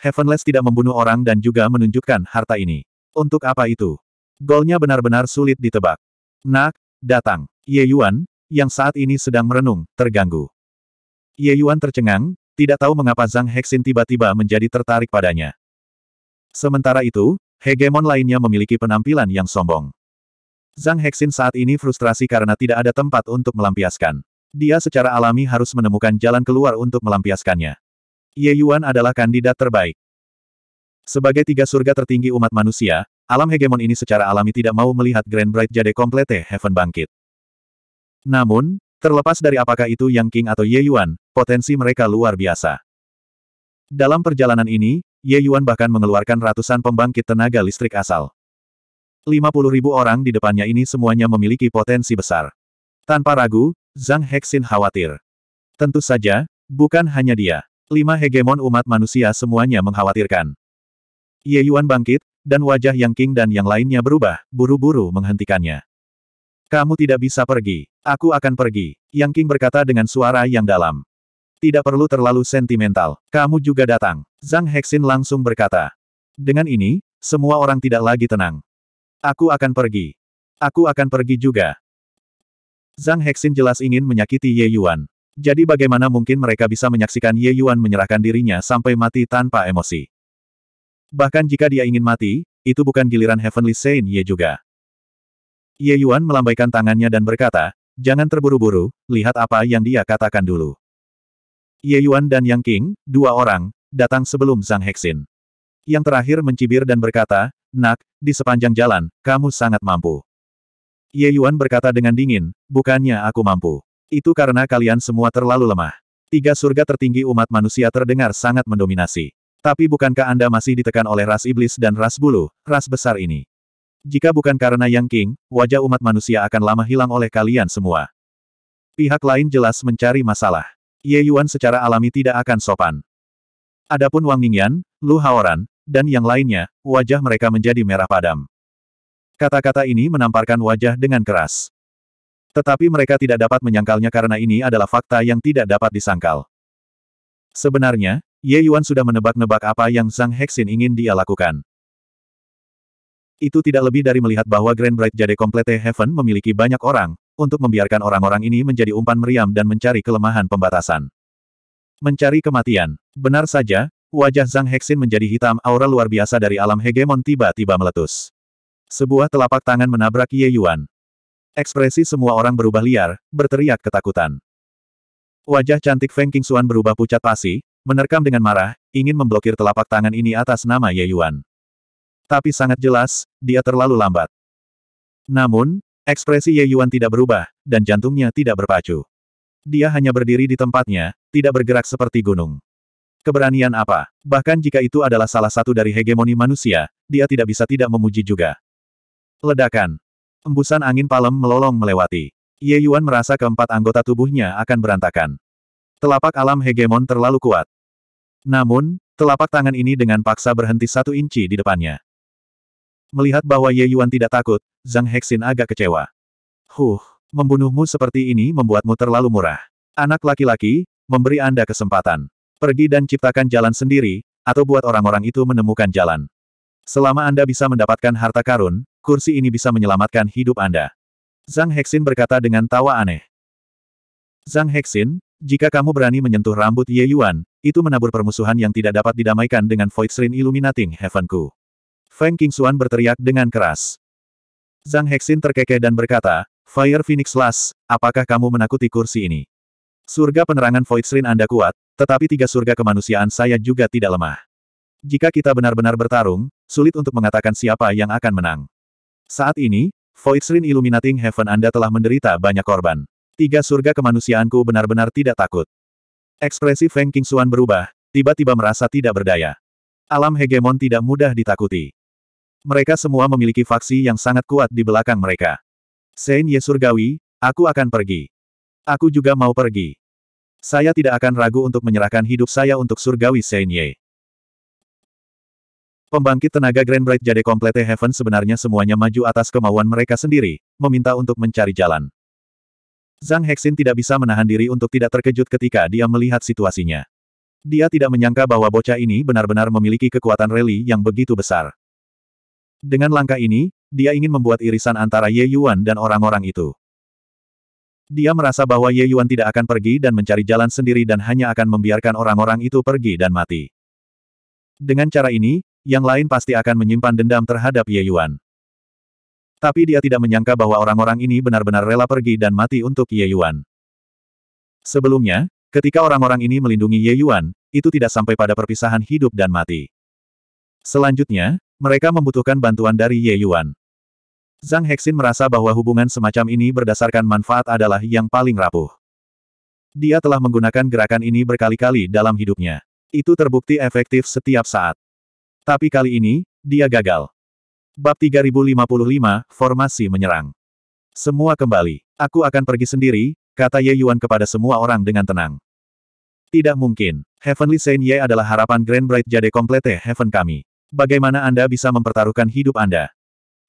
Heavenless tidak membunuh orang dan juga menunjukkan harta ini. Untuk apa itu? Golnya benar-benar sulit ditebak. Nak, datang. Ye Yuan, yang saat ini sedang merenung, terganggu. Ye Yuan tercengang, tidak tahu mengapa Zhang Hexin tiba-tiba menjadi tertarik padanya. Sementara itu, hegemon lainnya memiliki penampilan yang sombong. Zhang Hexin saat ini frustrasi karena tidak ada tempat untuk melampiaskan. Dia secara alami harus menemukan jalan keluar untuk melampiaskannya. Ye Yuan adalah kandidat terbaik. Sebagai tiga surga tertinggi umat manusia, alam hegemon ini secara alami tidak mau melihat Grand Bright Jade Komplete Heaven bangkit. Namun, terlepas dari apakah itu Yang King atau Ye Yuan, potensi mereka luar biasa. Dalam perjalanan ini, Ye Yuan bahkan mengeluarkan ratusan pembangkit tenaga listrik asal. 50 ribu orang di depannya ini semuanya memiliki potensi besar. Tanpa ragu, Zhang Hexin khawatir. Tentu saja, bukan hanya dia. Lima hegemon umat manusia semuanya mengkhawatirkan. Ye Yuan bangkit, dan wajah Yang King dan yang lainnya berubah, buru-buru menghentikannya. Kamu tidak bisa pergi. Aku akan pergi. Yang King berkata dengan suara yang dalam. Tidak perlu terlalu sentimental. Kamu juga datang. Zhang Hexin langsung berkata. Dengan ini, semua orang tidak lagi tenang. Aku akan pergi. Aku akan pergi juga. Zhang Hexin jelas ingin menyakiti Ye Yuan. Jadi bagaimana mungkin mereka bisa menyaksikan Ye Yuan menyerahkan dirinya sampai mati tanpa emosi. Bahkan jika dia ingin mati, itu bukan giliran Heavenly Saint Ye juga. Ye Yuan melambaikan tangannya dan berkata, jangan terburu-buru, lihat apa yang dia katakan dulu. Ye Yuan dan Yang King, dua orang, datang sebelum Zhang Hexin. Yang terakhir mencibir dan berkata, Nak, di sepanjang jalan, kamu sangat mampu. Ye Yuan berkata dengan dingin, bukannya aku mampu. Itu karena kalian semua terlalu lemah. Tiga surga tertinggi umat manusia terdengar sangat mendominasi. Tapi bukankah Anda masih ditekan oleh ras iblis dan ras bulu, ras besar ini? Jika bukan karena Yang King, wajah umat manusia akan lama hilang oleh kalian semua. Pihak lain jelas mencari masalah. Ye Yuan secara alami tidak akan sopan. Adapun Wang Mingyan, Lu Haoran, dan yang lainnya, wajah mereka menjadi merah padam. Kata-kata ini menamparkan wajah dengan keras. Tetapi mereka tidak dapat menyangkalnya karena ini adalah fakta yang tidak dapat disangkal. Sebenarnya, Ye Yuan sudah menebak-nebak apa yang Zhang Hexin ingin dia lakukan. Itu tidak lebih dari melihat bahwa Grand Bright Jade Complete Heaven memiliki banyak orang, untuk membiarkan orang-orang ini menjadi umpan meriam dan mencari kelemahan pembatasan. Mencari kematian. Benar saja, wajah Zhang Hexin menjadi hitam aura luar biasa dari alam hegemon tiba-tiba meletus. Sebuah telapak tangan menabrak Ye Yuan. Ekspresi semua orang berubah liar, berteriak ketakutan. Wajah cantik Feng Qingxuan berubah pucat pasi, Menerkam dengan marah, ingin memblokir telapak tangan ini atas nama Ye Yuan. Tapi sangat jelas, dia terlalu lambat. Namun, ekspresi Ye Yuan tidak berubah, dan jantungnya tidak berpacu. Dia hanya berdiri di tempatnya, tidak bergerak seperti gunung. Keberanian apa? Bahkan jika itu adalah salah satu dari hegemoni manusia, dia tidak bisa tidak memuji juga. Ledakan. Embusan angin palem melolong melewati. Ye Yuan merasa keempat anggota tubuhnya akan berantakan. Telapak alam hegemon terlalu kuat. Namun, telapak tangan ini dengan paksa berhenti satu inci di depannya. Melihat bahwa Ye Yuan tidak takut, Zhang Hexin agak kecewa. Huh, membunuhmu seperti ini membuatmu terlalu murah. Anak laki-laki, memberi Anda kesempatan. Pergi dan ciptakan jalan sendiri, atau buat orang-orang itu menemukan jalan. Selama Anda bisa mendapatkan harta karun, kursi ini bisa menyelamatkan hidup Anda. Zhang Hexin berkata dengan tawa aneh. Zhang Hexin, jika kamu berani menyentuh rambut Ye Yuan, itu menabur permusuhan yang tidak dapat didamaikan dengan Void Shrine Illuminating Heavenku. Feng Qingxuan berteriak dengan keras. Zhang Hexin terkekeh dan berkata, Fire Phoenix Last, apakah kamu menakuti kursi ini? Surga penerangan Void Shrine Anda kuat, tetapi tiga surga kemanusiaan saya juga tidak lemah. Jika kita benar-benar bertarung, sulit untuk mengatakan siapa yang akan menang. Saat ini, Void Shrine Illuminating Heaven Anda telah menderita banyak korban. Tiga surga kemanusiaanku benar-benar tidak takut. Ekspresi Feng King Xuan berubah, tiba-tiba merasa tidak berdaya. Alam hegemon tidak mudah ditakuti. Mereka semua memiliki faksi yang sangat kuat di belakang mereka. Sein Ye Surgawi, aku akan pergi. Aku juga mau pergi. Saya tidak akan ragu untuk menyerahkan hidup saya untuk Surgawi Sein Ye. Pembangkit tenaga Grand Bright Jade Complete Heaven sebenarnya semuanya maju atas kemauan mereka sendiri, meminta untuk mencari jalan. Zhang Hexin tidak bisa menahan diri untuk tidak terkejut ketika dia melihat situasinya. Dia tidak menyangka bahwa bocah ini benar-benar memiliki kekuatan rally yang begitu besar. Dengan langkah ini, dia ingin membuat irisan antara Ye Yuan dan orang-orang itu. Dia merasa bahwa Ye Yuan tidak akan pergi dan mencari jalan sendiri dan hanya akan membiarkan orang-orang itu pergi dan mati. Dengan cara ini, yang lain pasti akan menyimpan dendam terhadap Ye Yuan. Tapi dia tidak menyangka bahwa orang-orang ini benar-benar rela pergi dan mati untuk Ye Yuan. Sebelumnya, ketika orang-orang ini melindungi Ye Yuan, itu tidak sampai pada perpisahan hidup dan mati. Selanjutnya, mereka membutuhkan bantuan dari Ye Yuan. Zhang Hexin merasa bahwa hubungan semacam ini berdasarkan manfaat adalah yang paling rapuh. Dia telah menggunakan gerakan ini berkali-kali dalam hidupnya. Itu terbukti efektif setiap saat. Tapi kali ini, dia gagal. Bab 3055, Formasi Menyerang. Semua kembali. Aku akan pergi sendiri, kata Ye Yuan kepada semua orang dengan tenang. Tidak mungkin. Heavenly Saint Ye adalah harapan Grand Bright Jade Komplete Heaven kami. Bagaimana Anda bisa mempertaruhkan hidup Anda?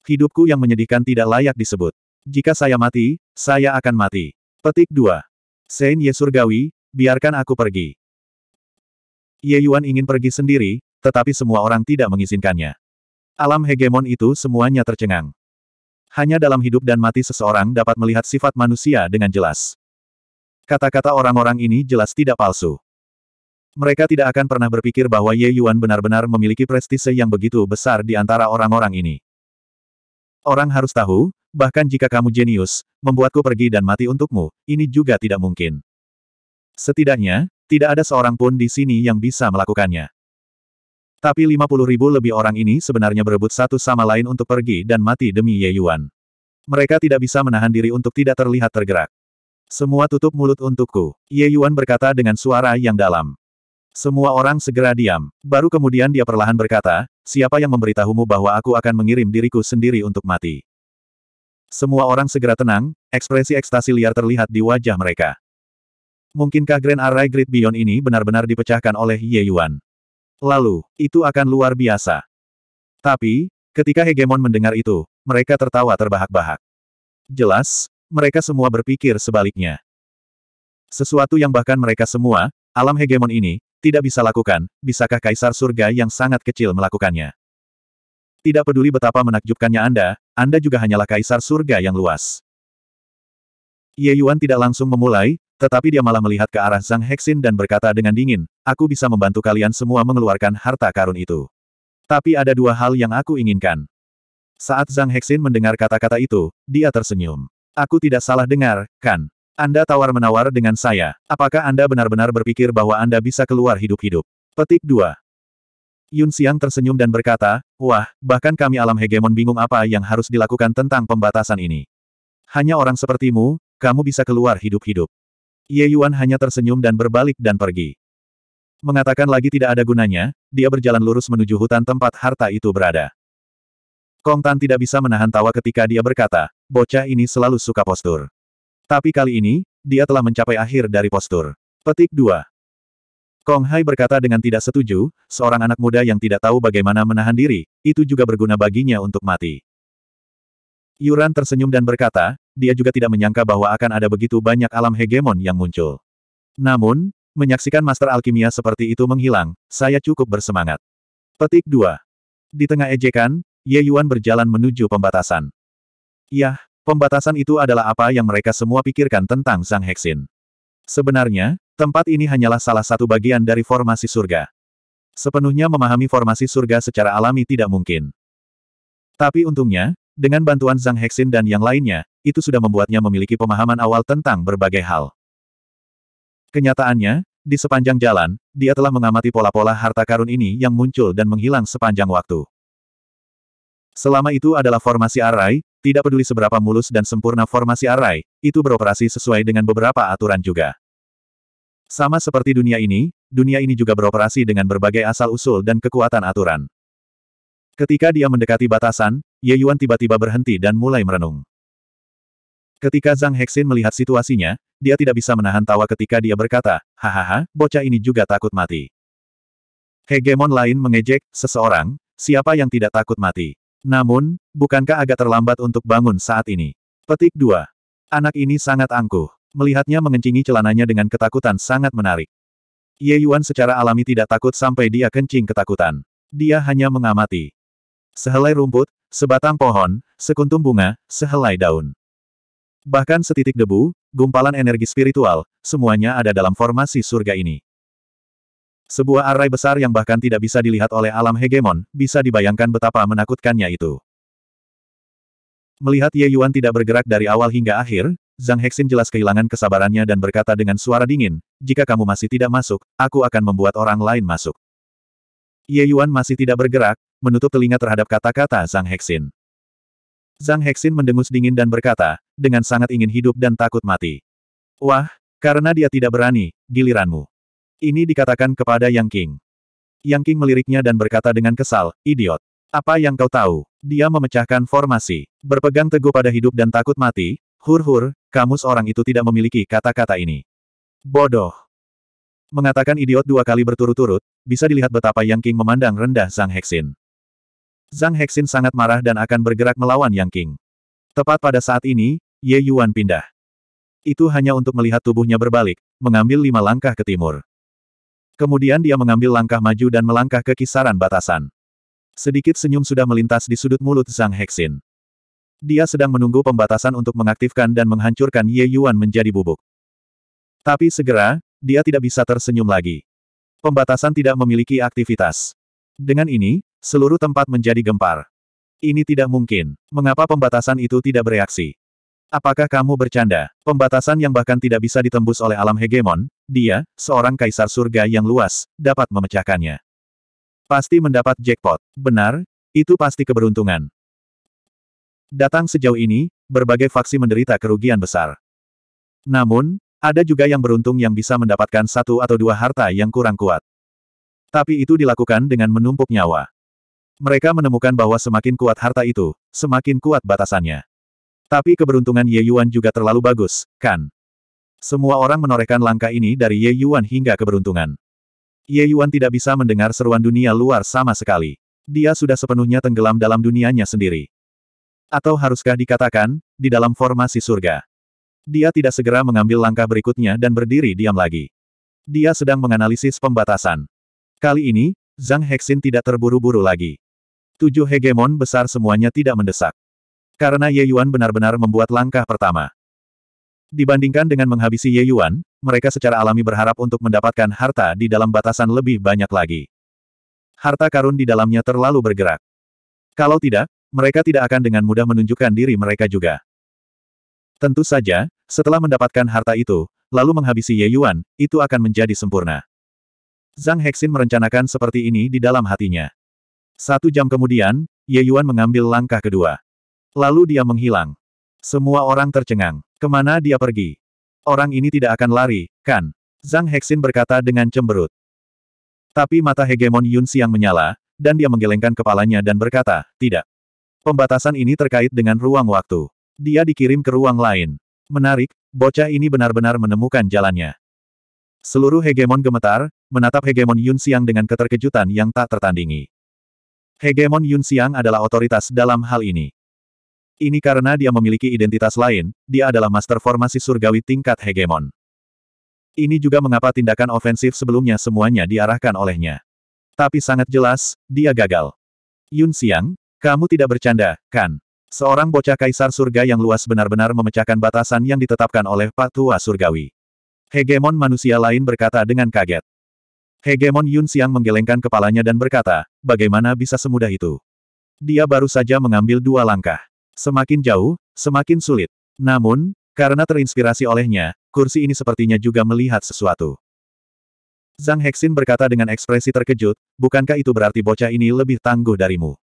Hidupku yang menyedihkan tidak layak disebut. Jika saya mati, saya akan mati. Petik 2. Saint Ye Surgawi, biarkan aku pergi. Ye Yuan ingin pergi sendiri, tetapi semua orang tidak mengizinkannya. Alam hegemon itu semuanya tercengang. Hanya dalam hidup dan mati seseorang dapat melihat sifat manusia dengan jelas. Kata-kata orang-orang ini jelas tidak palsu. Mereka tidak akan pernah berpikir bahwa Ye Yuan benar-benar memiliki prestise yang begitu besar di antara orang-orang ini. Orang harus tahu, bahkan jika kamu jenius, membuatku pergi dan mati untukmu, ini juga tidak mungkin. Setidaknya, tidak ada seorang pun di sini yang bisa melakukannya. Tapi 50 ribu lebih orang ini sebenarnya berebut satu sama lain untuk pergi dan mati demi Ye Yuan. Mereka tidak bisa menahan diri untuk tidak terlihat tergerak. Semua tutup mulut untukku, Ye Yuan berkata dengan suara yang dalam. Semua orang segera diam. Baru kemudian dia perlahan berkata, siapa yang memberitahumu bahwa aku akan mengirim diriku sendiri untuk mati? Semua orang segera tenang, ekspresi ekstasi liar terlihat di wajah mereka. Mungkinkah Grand Array Great Beyond ini benar-benar dipecahkan oleh Ye Yuan? Lalu, itu akan luar biasa. Tapi, ketika hegemon mendengar itu, mereka tertawa terbahak-bahak. Jelas, mereka semua berpikir sebaliknya. Sesuatu yang bahkan mereka semua, alam hegemon ini, tidak bisa lakukan, bisakah kaisar surga yang sangat kecil melakukannya? Tidak peduli betapa menakjubkannya Anda, Anda juga hanyalah kaisar surga yang luas. Ye Yuan tidak langsung memulai, tetapi dia malah melihat ke arah Zhang Hexin dan berkata dengan dingin, aku bisa membantu kalian semua mengeluarkan harta karun itu. Tapi ada dua hal yang aku inginkan. Saat Zhang Hexin mendengar kata-kata itu, dia tersenyum. Aku tidak salah dengar, kan? Anda tawar-menawar dengan saya. Apakah Anda benar-benar berpikir bahwa Anda bisa keluar hidup-hidup? Petik 2. Yun Xiang tersenyum dan berkata, Wah, bahkan kami alam hegemon bingung apa yang harus dilakukan tentang pembatasan ini. Hanya orang sepertimu, kamu bisa keluar hidup-hidup. Ye Yuan hanya tersenyum dan berbalik dan pergi. Mengatakan lagi tidak ada gunanya, dia berjalan lurus menuju hutan tempat harta itu berada. Kong Tan tidak bisa menahan tawa ketika dia berkata, bocah ini selalu suka postur. Tapi kali ini, dia telah mencapai akhir dari postur. Petik 2. Kong Hai berkata dengan tidak setuju, seorang anak muda yang tidak tahu bagaimana menahan diri, itu juga berguna baginya untuk mati. Yuran tersenyum dan berkata, dia juga tidak menyangka bahwa akan ada begitu banyak alam hegemon yang muncul. Namun, menyaksikan Master Alkimia seperti itu menghilang, saya cukup bersemangat. Petik 2. Di tengah ejekan, Ye Yuan berjalan menuju pembatasan. Yah, pembatasan itu adalah apa yang mereka semua pikirkan tentang Sang Hexin. Sebenarnya, tempat ini hanyalah salah satu bagian dari formasi surga. Sepenuhnya memahami formasi surga secara alami tidak mungkin. Tapi untungnya, dengan bantuan Zhang Hexin dan yang lainnya, itu sudah membuatnya memiliki pemahaman awal tentang berbagai hal. Kenyataannya, di sepanjang jalan, dia telah mengamati pola-pola harta karun ini yang muncul dan menghilang sepanjang waktu. Selama itu adalah formasi arai, tidak peduli seberapa mulus dan sempurna formasi arai, itu beroperasi sesuai dengan beberapa aturan juga. Sama seperti dunia ini, dunia ini juga beroperasi dengan berbagai asal-usul dan kekuatan aturan. Ketika dia mendekati batasan, Ye Yuan tiba-tiba berhenti dan mulai merenung. Ketika Zhang Hexin melihat situasinya, dia tidak bisa menahan tawa ketika dia berkata, hahaha, bocah ini juga takut mati. Hegemon lain mengejek, seseorang, siapa yang tidak takut mati. Namun, bukankah agak terlambat untuk bangun saat ini? Petik 2. Anak ini sangat angkuh. Melihatnya mengencingi celananya dengan ketakutan sangat menarik. Ye Yuan secara alami tidak takut sampai dia kencing ketakutan. Dia hanya mengamati. Sehelai rumput, Sebatang pohon, sekuntum bunga, sehelai daun. Bahkan setitik debu, gumpalan energi spiritual, semuanya ada dalam formasi surga ini. Sebuah arai besar yang bahkan tidak bisa dilihat oleh alam hegemon, bisa dibayangkan betapa menakutkannya itu. Melihat Ye Yuan tidak bergerak dari awal hingga akhir, Zhang Hexin jelas kehilangan kesabarannya dan berkata dengan suara dingin, jika kamu masih tidak masuk, aku akan membuat orang lain masuk. Ye Yuan masih tidak bergerak, menutup telinga terhadap kata-kata Zhang Hexin. Zhang Hexin mendengus dingin dan berkata, dengan sangat ingin hidup dan takut mati. Wah, karena dia tidak berani, giliranmu. Ini dikatakan kepada Yang King. Yang King meliriknya dan berkata dengan kesal, idiot. Apa yang kau tahu? Dia memecahkan formasi. Berpegang teguh pada hidup dan takut mati, hur-hur, kamus orang itu tidak memiliki kata-kata ini. Bodoh. Mengatakan idiot dua kali berturut-turut, bisa dilihat betapa Yang King memandang rendah Zhang Hexin. Zhang Hexin sangat marah dan akan bergerak melawan Yang King. Tepat pada saat ini, Ye Yuan pindah. Itu hanya untuk melihat tubuhnya berbalik, mengambil lima langkah ke timur. Kemudian dia mengambil langkah maju dan melangkah ke kisaran batasan. Sedikit senyum sudah melintas di sudut mulut Zhang Hexin. Dia sedang menunggu pembatasan untuk mengaktifkan dan menghancurkan Ye Yuan menjadi bubuk. Tapi segera, dia tidak bisa tersenyum lagi. Pembatasan tidak memiliki aktivitas. Dengan ini, Seluruh tempat menjadi gempar. Ini tidak mungkin. Mengapa pembatasan itu tidak bereaksi? Apakah kamu bercanda? Pembatasan yang bahkan tidak bisa ditembus oleh alam hegemon, dia, seorang kaisar surga yang luas, dapat memecahkannya. Pasti mendapat jackpot. Benar, itu pasti keberuntungan. Datang sejauh ini, berbagai faksi menderita kerugian besar. Namun, ada juga yang beruntung yang bisa mendapatkan satu atau dua harta yang kurang kuat. Tapi itu dilakukan dengan menumpuk nyawa. Mereka menemukan bahwa semakin kuat harta itu, semakin kuat batasannya. Tapi keberuntungan Ye Yuan juga terlalu bagus, kan? Semua orang menorehkan langkah ini dari Ye Yuan hingga keberuntungan. Ye Yuan tidak bisa mendengar seruan dunia luar sama sekali. Dia sudah sepenuhnya tenggelam dalam dunianya sendiri. Atau haruskah dikatakan, di dalam formasi surga. Dia tidak segera mengambil langkah berikutnya dan berdiri diam lagi. Dia sedang menganalisis pembatasan. Kali ini, Zhang Hexin tidak terburu-buru lagi. Tujuh hegemon besar semuanya tidak mendesak. Karena Ye Yuan benar-benar membuat langkah pertama. Dibandingkan dengan menghabisi Ye Yuan, mereka secara alami berharap untuk mendapatkan harta di dalam batasan lebih banyak lagi. Harta karun di dalamnya terlalu bergerak. Kalau tidak, mereka tidak akan dengan mudah menunjukkan diri mereka juga. Tentu saja, setelah mendapatkan harta itu, lalu menghabisi Ye Yuan, itu akan menjadi sempurna. Zhang Hexin merencanakan seperti ini di dalam hatinya. Satu jam kemudian, Ye Yuan mengambil langkah kedua. Lalu dia menghilang. Semua orang tercengang. Kemana dia pergi? Orang ini tidak akan lari, kan? Zhang Hexin berkata dengan cemberut. Tapi mata hegemon Yun Xiang menyala, dan dia menggelengkan kepalanya dan berkata, tidak. Pembatasan ini terkait dengan ruang waktu. Dia dikirim ke ruang lain. Menarik, bocah ini benar-benar menemukan jalannya. Seluruh hegemon gemetar, menatap hegemon Yun Xiang dengan keterkejutan yang tak tertandingi. Hegemon Yun Xiang adalah otoritas dalam hal ini. Ini karena dia memiliki identitas lain, dia adalah master formasi surgawi tingkat hegemon. Ini juga mengapa tindakan ofensif sebelumnya semuanya diarahkan olehnya. Tapi sangat jelas, dia gagal. Yun Xiang, kamu tidak bercanda, kan? Seorang bocah kaisar surga yang luas benar-benar memecahkan batasan yang ditetapkan oleh Pak Surgawi. Hegemon manusia lain berkata dengan kaget. Hegemon Yun Xiang menggelengkan kepalanya dan berkata, bagaimana bisa semudah itu? Dia baru saja mengambil dua langkah. Semakin jauh, semakin sulit. Namun, karena terinspirasi olehnya, kursi ini sepertinya juga melihat sesuatu. Zhang Hexin berkata dengan ekspresi terkejut, bukankah itu berarti bocah ini lebih tangguh darimu?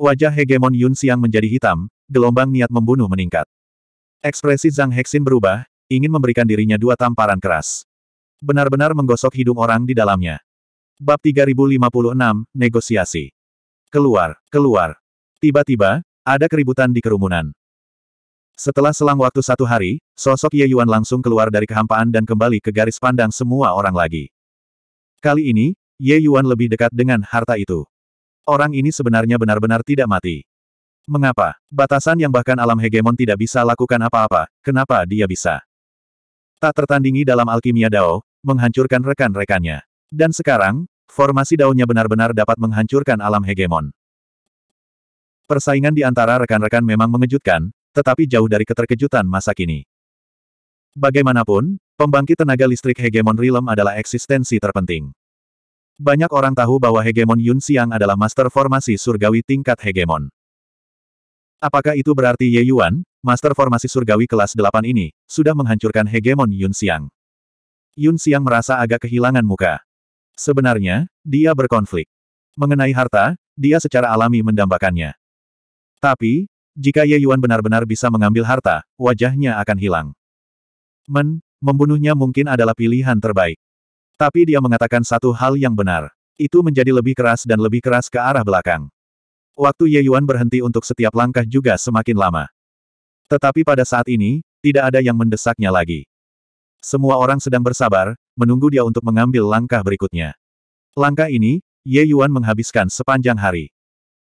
Wajah hegemon Yun Xiang menjadi hitam, gelombang niat membunuh meningkat. Ekspresi Zhang Hexin berubah, ingin memberikan dirinya dua tamparan keras. Benar-benar menggosok hidung orang di dalamnya. Bab 3056, Negosiasi. Keluar, keluar. Tiba-tiba, ada keributan di kerumunan. Setelah selang waktu satu hari, sosok Ye Yuan langsung keluar dari kehampaan dan kembali ke garis pandang semua orang lagi. Kali ini, Ye Yuan lebih dekat dengan harta itu. Orang ini sebenarnya benar-benar tidak mati. Mengapa? Batasan yang bahkan alam hegemon tidak bisa lakukan apa-apa, kenapa dia bisa? Tak tertandingi dalam alkimia Dao, menghancurkan rekan-rekannya. Dan sekarang, formasi daunnya benar-benar dapat menghancurkan alam hegemon. Persaingan di antara rekan-rekan memang mengejutkan, tetapi jauh dari keterkejutan masa kini. Bagaimanapun, pembangkit tenaga listrik hegemon Rilem adalah eksistensi terpenting. Banyak orang tahu bahwa hegemon Yun Xiang adalah master formasi surgawi tingkat hegemon. Apakah itu berarti Ye Yuan, master formasi surgawi kelas 8 ini, sudah menghancurkan hegemon Yun Xiang? Yun Xiang merasa agak kehilangan muka. Sebenarnya, dia berkonflik. Mengenai harta, dia secara alami mendambakannya. Tapi, jika Ye Yuan benar-benar bisa mengambil harta, wajahnya akan hilang. Men, membunuhnya mungkin adalah pilihan terbaik. Tapi dia mengatakan satu hal yang benar. Itu menjadi lebih keras dan lebih keras ke arah belakang. Waktu Ye Yuan berhenti untuk setiap langkah juga semakin lama. Tetapi pada saat ini, tidak ada yang mendesaknya lagi. Semua orang sedang bersabar, menunggu dia untuk mengambil langkah berikutnya. Langkah ini, Ye Yuan menghabiskan sepanjang hari.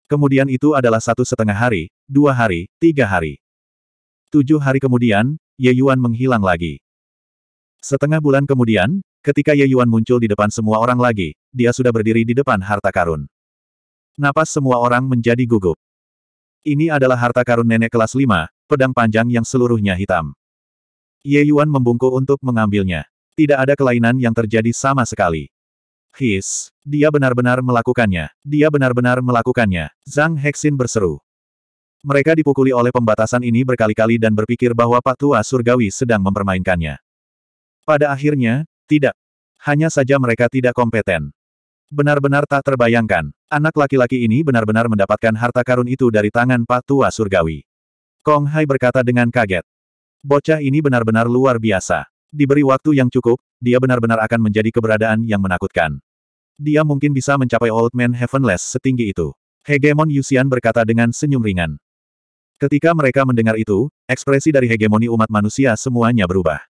Kemudian itu adalah satu setengah hari, dua hari, tiga hari. Tujuh hari kemudian, Ye Yuan menghilang lagi. Setengah bulan kemudian, ketika Ye Yuan muncul di depan semua orang lagi, dia sudah berdiri di depan harta karun. Napas semua orang menjadi gugup. Ini adalah harta karun nenek kelas Lima, pedang panjang yang seluruhnya hitam. Ye Yuan membungkuk untuk mengambilnya. Tidak ada kelainan yang terjadi sama sekali. His, dia benar-benar melakukannya. Dia benar-benar melakukannya. Zhang Hexin berseru. Mereka dipukuli oleh pembatasan ini berkali-kali dan berpikir bahwa Pak Tua Surgawi sedang mempermainkannya. Pada akhirnya, tidak. Hanya saja mereka tidak kompeten. Benar-benar tak terbayangkan, anak laki-laki ini benar-benar mendapatkan harta karun itu dari tangan Pak Tua Surgawi. Kong Hai berkata dengan kaget. Bocah ini benar-benar luar biasa. Diberi waktu yang cukup, dia benar-benar akan menjadi keberadaan yang menakutkan. Dia mungkin bisa mencapai Old Man Heavenless setinggi itu. Hegemon Yusian berkata dengan senyum ringan. Ketika mereka mendengar itu, ekspresi dari hegemoni umat manusia semuanya berubah.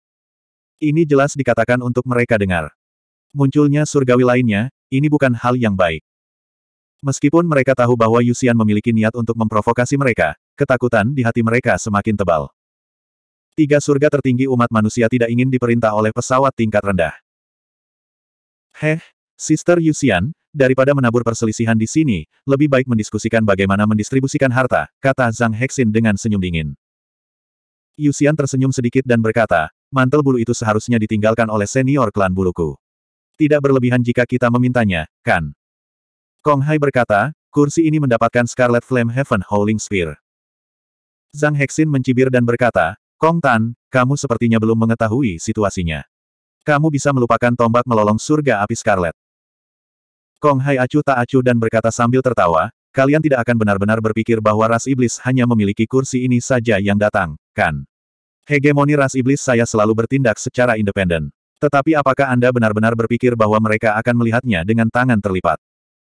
Ini jelas dikatakan untuk mereka dengar. Munculnya surgawi lainnya, ini bukan hal yang baik. Meskipun mereka tahu bahwa Yusian memiliki niat untuk memprovokasi mereka, ketakutan di hati mereka semakin tebal. Tiga surga tertinggi umat manusia tidak ingin diperintah oleh pesawat tingkat rendah. Heh, Sister Yusian, daripada menabur perselisihan di sini, lebih baik mendiskusikan bagaimana mendistribusikan harta, kata Zhang Hexin dengan senyum dingin. Yusian tersenyum sedikit dan berkata, mantel bulu itu seharusnya ditinggalkan oleh senior klan buluku. Tidak berlebihan jika kita memintanya, kan? Kong Hai berkata, kursi ini mendapatkan Scarlet Flame Heaven Howling Spear. Zhang Hexin mencibir dan berkata, Kong Tan, kamu sepertinya belum mengetahui situasinya. Kamu bisa melupakan tombak melolong surga api Scarlet. Kong Hai acuh tak acuh dan berkata sambil tertawa, kalian tidak akan benar-benar berpikir bahwa ras iblis hanya memiliki kursi ini saja yang datang, kan? Hegemoni ras iblis saya selalu bertindak secara independen. Tetapi apakah Anda benar-benar berpikir bahwa mereka akan melihatnya dengan tangan terlipat?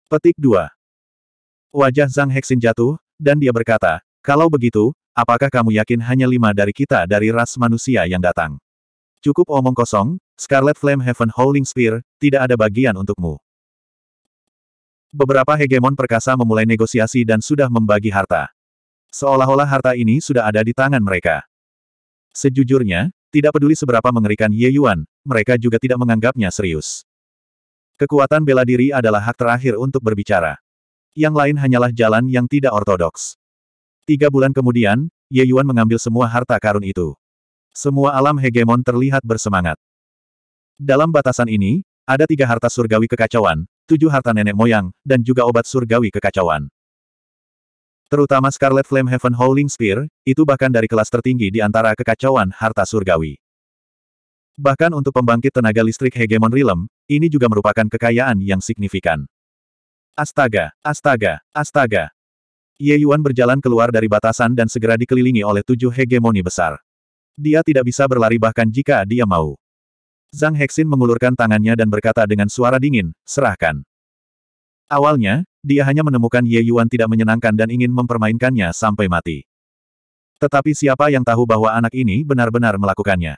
Petik 2. Wajah Zhang Hexin jatuh, dan dia berkata, kalau begitu, apakah kamu yakin hanya lima dari kita dari ras manusia yang datang? Cukup omong kosong, Scarlet Flame Heaven Holding Spear, tidak ada bagian untukmu. Beberapa hegemon perkasa memulai negosiasi dan sudah membagi harta. Seolah-olah harta ini sudah ada di tangan mereka. Sejujurnya, tidak peduli seberapa mengerikan Ye Yuan, mereka juga tidak menganggapnya serius. Kekuatan bela diri adalah hak terakhir untuk berbicara. Yang lain hanyalah jalan yang tidak ortodoks. Tiga bulan kemudian, Ye Yuan mengambil semua harta karun itu. Semua alam hegemon terlihat bersemangat. Dalam batasan ini, ada tiga harta surgawi kekacauan, tujuh harta nenek moyang, dan juga obat surgawi kekacauan. Terutama Scarlet Flame Heaven Howling Spear, itu bahkan dari kelas tertinggi di antara kekacauan harta surgawi. Bahkan untuk pembangkit tenaga listrik hegemon Rilem, ini juga merupakan kekayaan yang signifikan. Astaga, astaga, astaga, Ye Yuan berjalan keluar dari batasan dan segera dikelilingi oleh tujuh hegemoni besar. Dia tidak bisa berlari bahkan jika dia mau. Zhang Hexin mengulurkan tangannya dan berkata dengan suara dingin, serahkan. Awalnya, dia hanya menemukan Ye Yuan tidak menyenangkan dan ingin mempermainkannya sampai mati. Tetapi siapa yang tahu bahwa anak ini benar-benar melakukannya?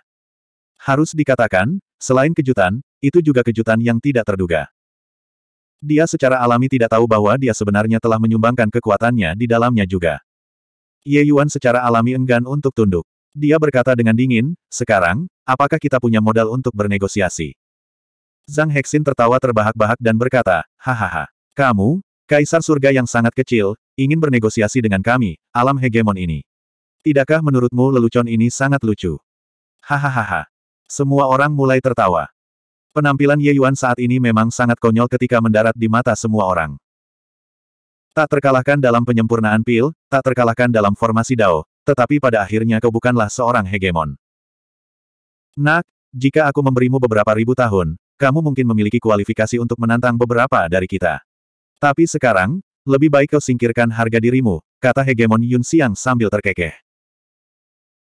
Harus dikatakan, selain kejutan, itu juga kejutan yang tidak terduga. Dia secara alami tidak tahu bahwa dia sebenarnya telah menyumbangkan kekuatannya di dalamnya juga. Ye Yuan secara alami enggan untuk tunduk. Dia berkata dengan dingin, sekarang, apakah kita punya modal untuk bernegosiasi? Zhang Hexin tertawa terbahak-bahak dan berkata, hahaha, kamu, kaisar surga yang sangat kecil, ingin bernegosiasi dengan kami, alam hegemon ini. Tidakkah menurutmu lelucon ini sangat lucu? Hahaha. Semua orang mulai tertawa. Penampilan Ye Yuan saat ini memang sangat konyol ketika mendarat di mata semua orang. Tak terkalahkan dalam penyempurnaan pil, tak terkalahkan dalam formasi dao, tetapi pada akhirnya kau bukanlah seorang hegemon. Nak, jika aku memberimu beberapa ribu tahun, kamu mungkin memiliki kualifikasi untuk menantang beberapa dari kita. Tapi sekarang, lebih baik kau singkirkan harga dirimu, kata hegemon Yun Xiang sambil terkekeh.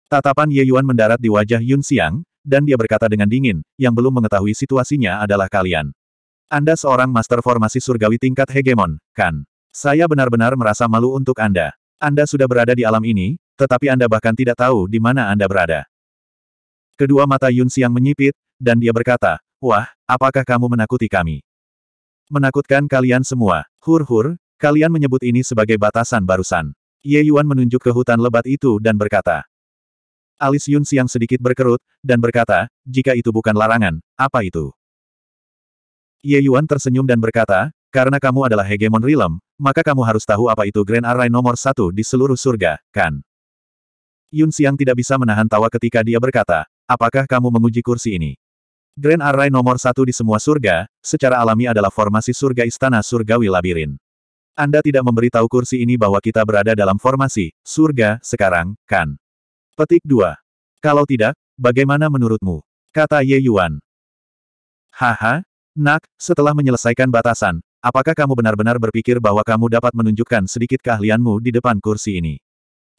Tatapan Ye Yuan mendarat di wajah Yun Xiang, dan dia berkata dengan dingin, yang belum mengetahui situasinya adalah kalian. Anda seorang master formasi surgawi tingkat hegemon, kan? Saya benar-benar merasa malu untuk Anda. Anda sudah berada di alam ini, tetapi Anda bahkan tidak tahu di mana Anda berada. Kedua mata Yun Siang menyipit, dan dia berkata, Wah, apakah kamu menakuti kami? Menakutkan kalian semua. Hur-hur, kalian menyebut ini sebagai batasan barusan. Ye Yuan menunjuk ke hutan lebat itu dan berkata, Alis Yun Siang sedikit berkerut, dan berkata, jika itu bukan larangan, apa itu? Ye Yuan tersenyum dan berkata, karena kamu adalah hegemon rilem, maka kamu harus tahu apa itu Grand Array nomor satu di seluruh surga, kan? Yun Siang tidak bisa menahan tawa ketika dia berkata, apakah kamu menguji kursi ini? Grand Array nomor satu di semua surga, secara alami adalah formasi surga istana surgawi labirin. Anda tidak memberitahu kursi ini bahwa kita berada dalam formasi surga sekarang, kan? Petik 2. Kalau tidak, bagaimana menurutmu? Kata Ye Yuan. Haha, nak, setelah menyelesaikan batasan, apakah kamu benar-benar berpikir bahwa kamu dapat menunjukkan sedikit keahlianmu di depan kursi ini?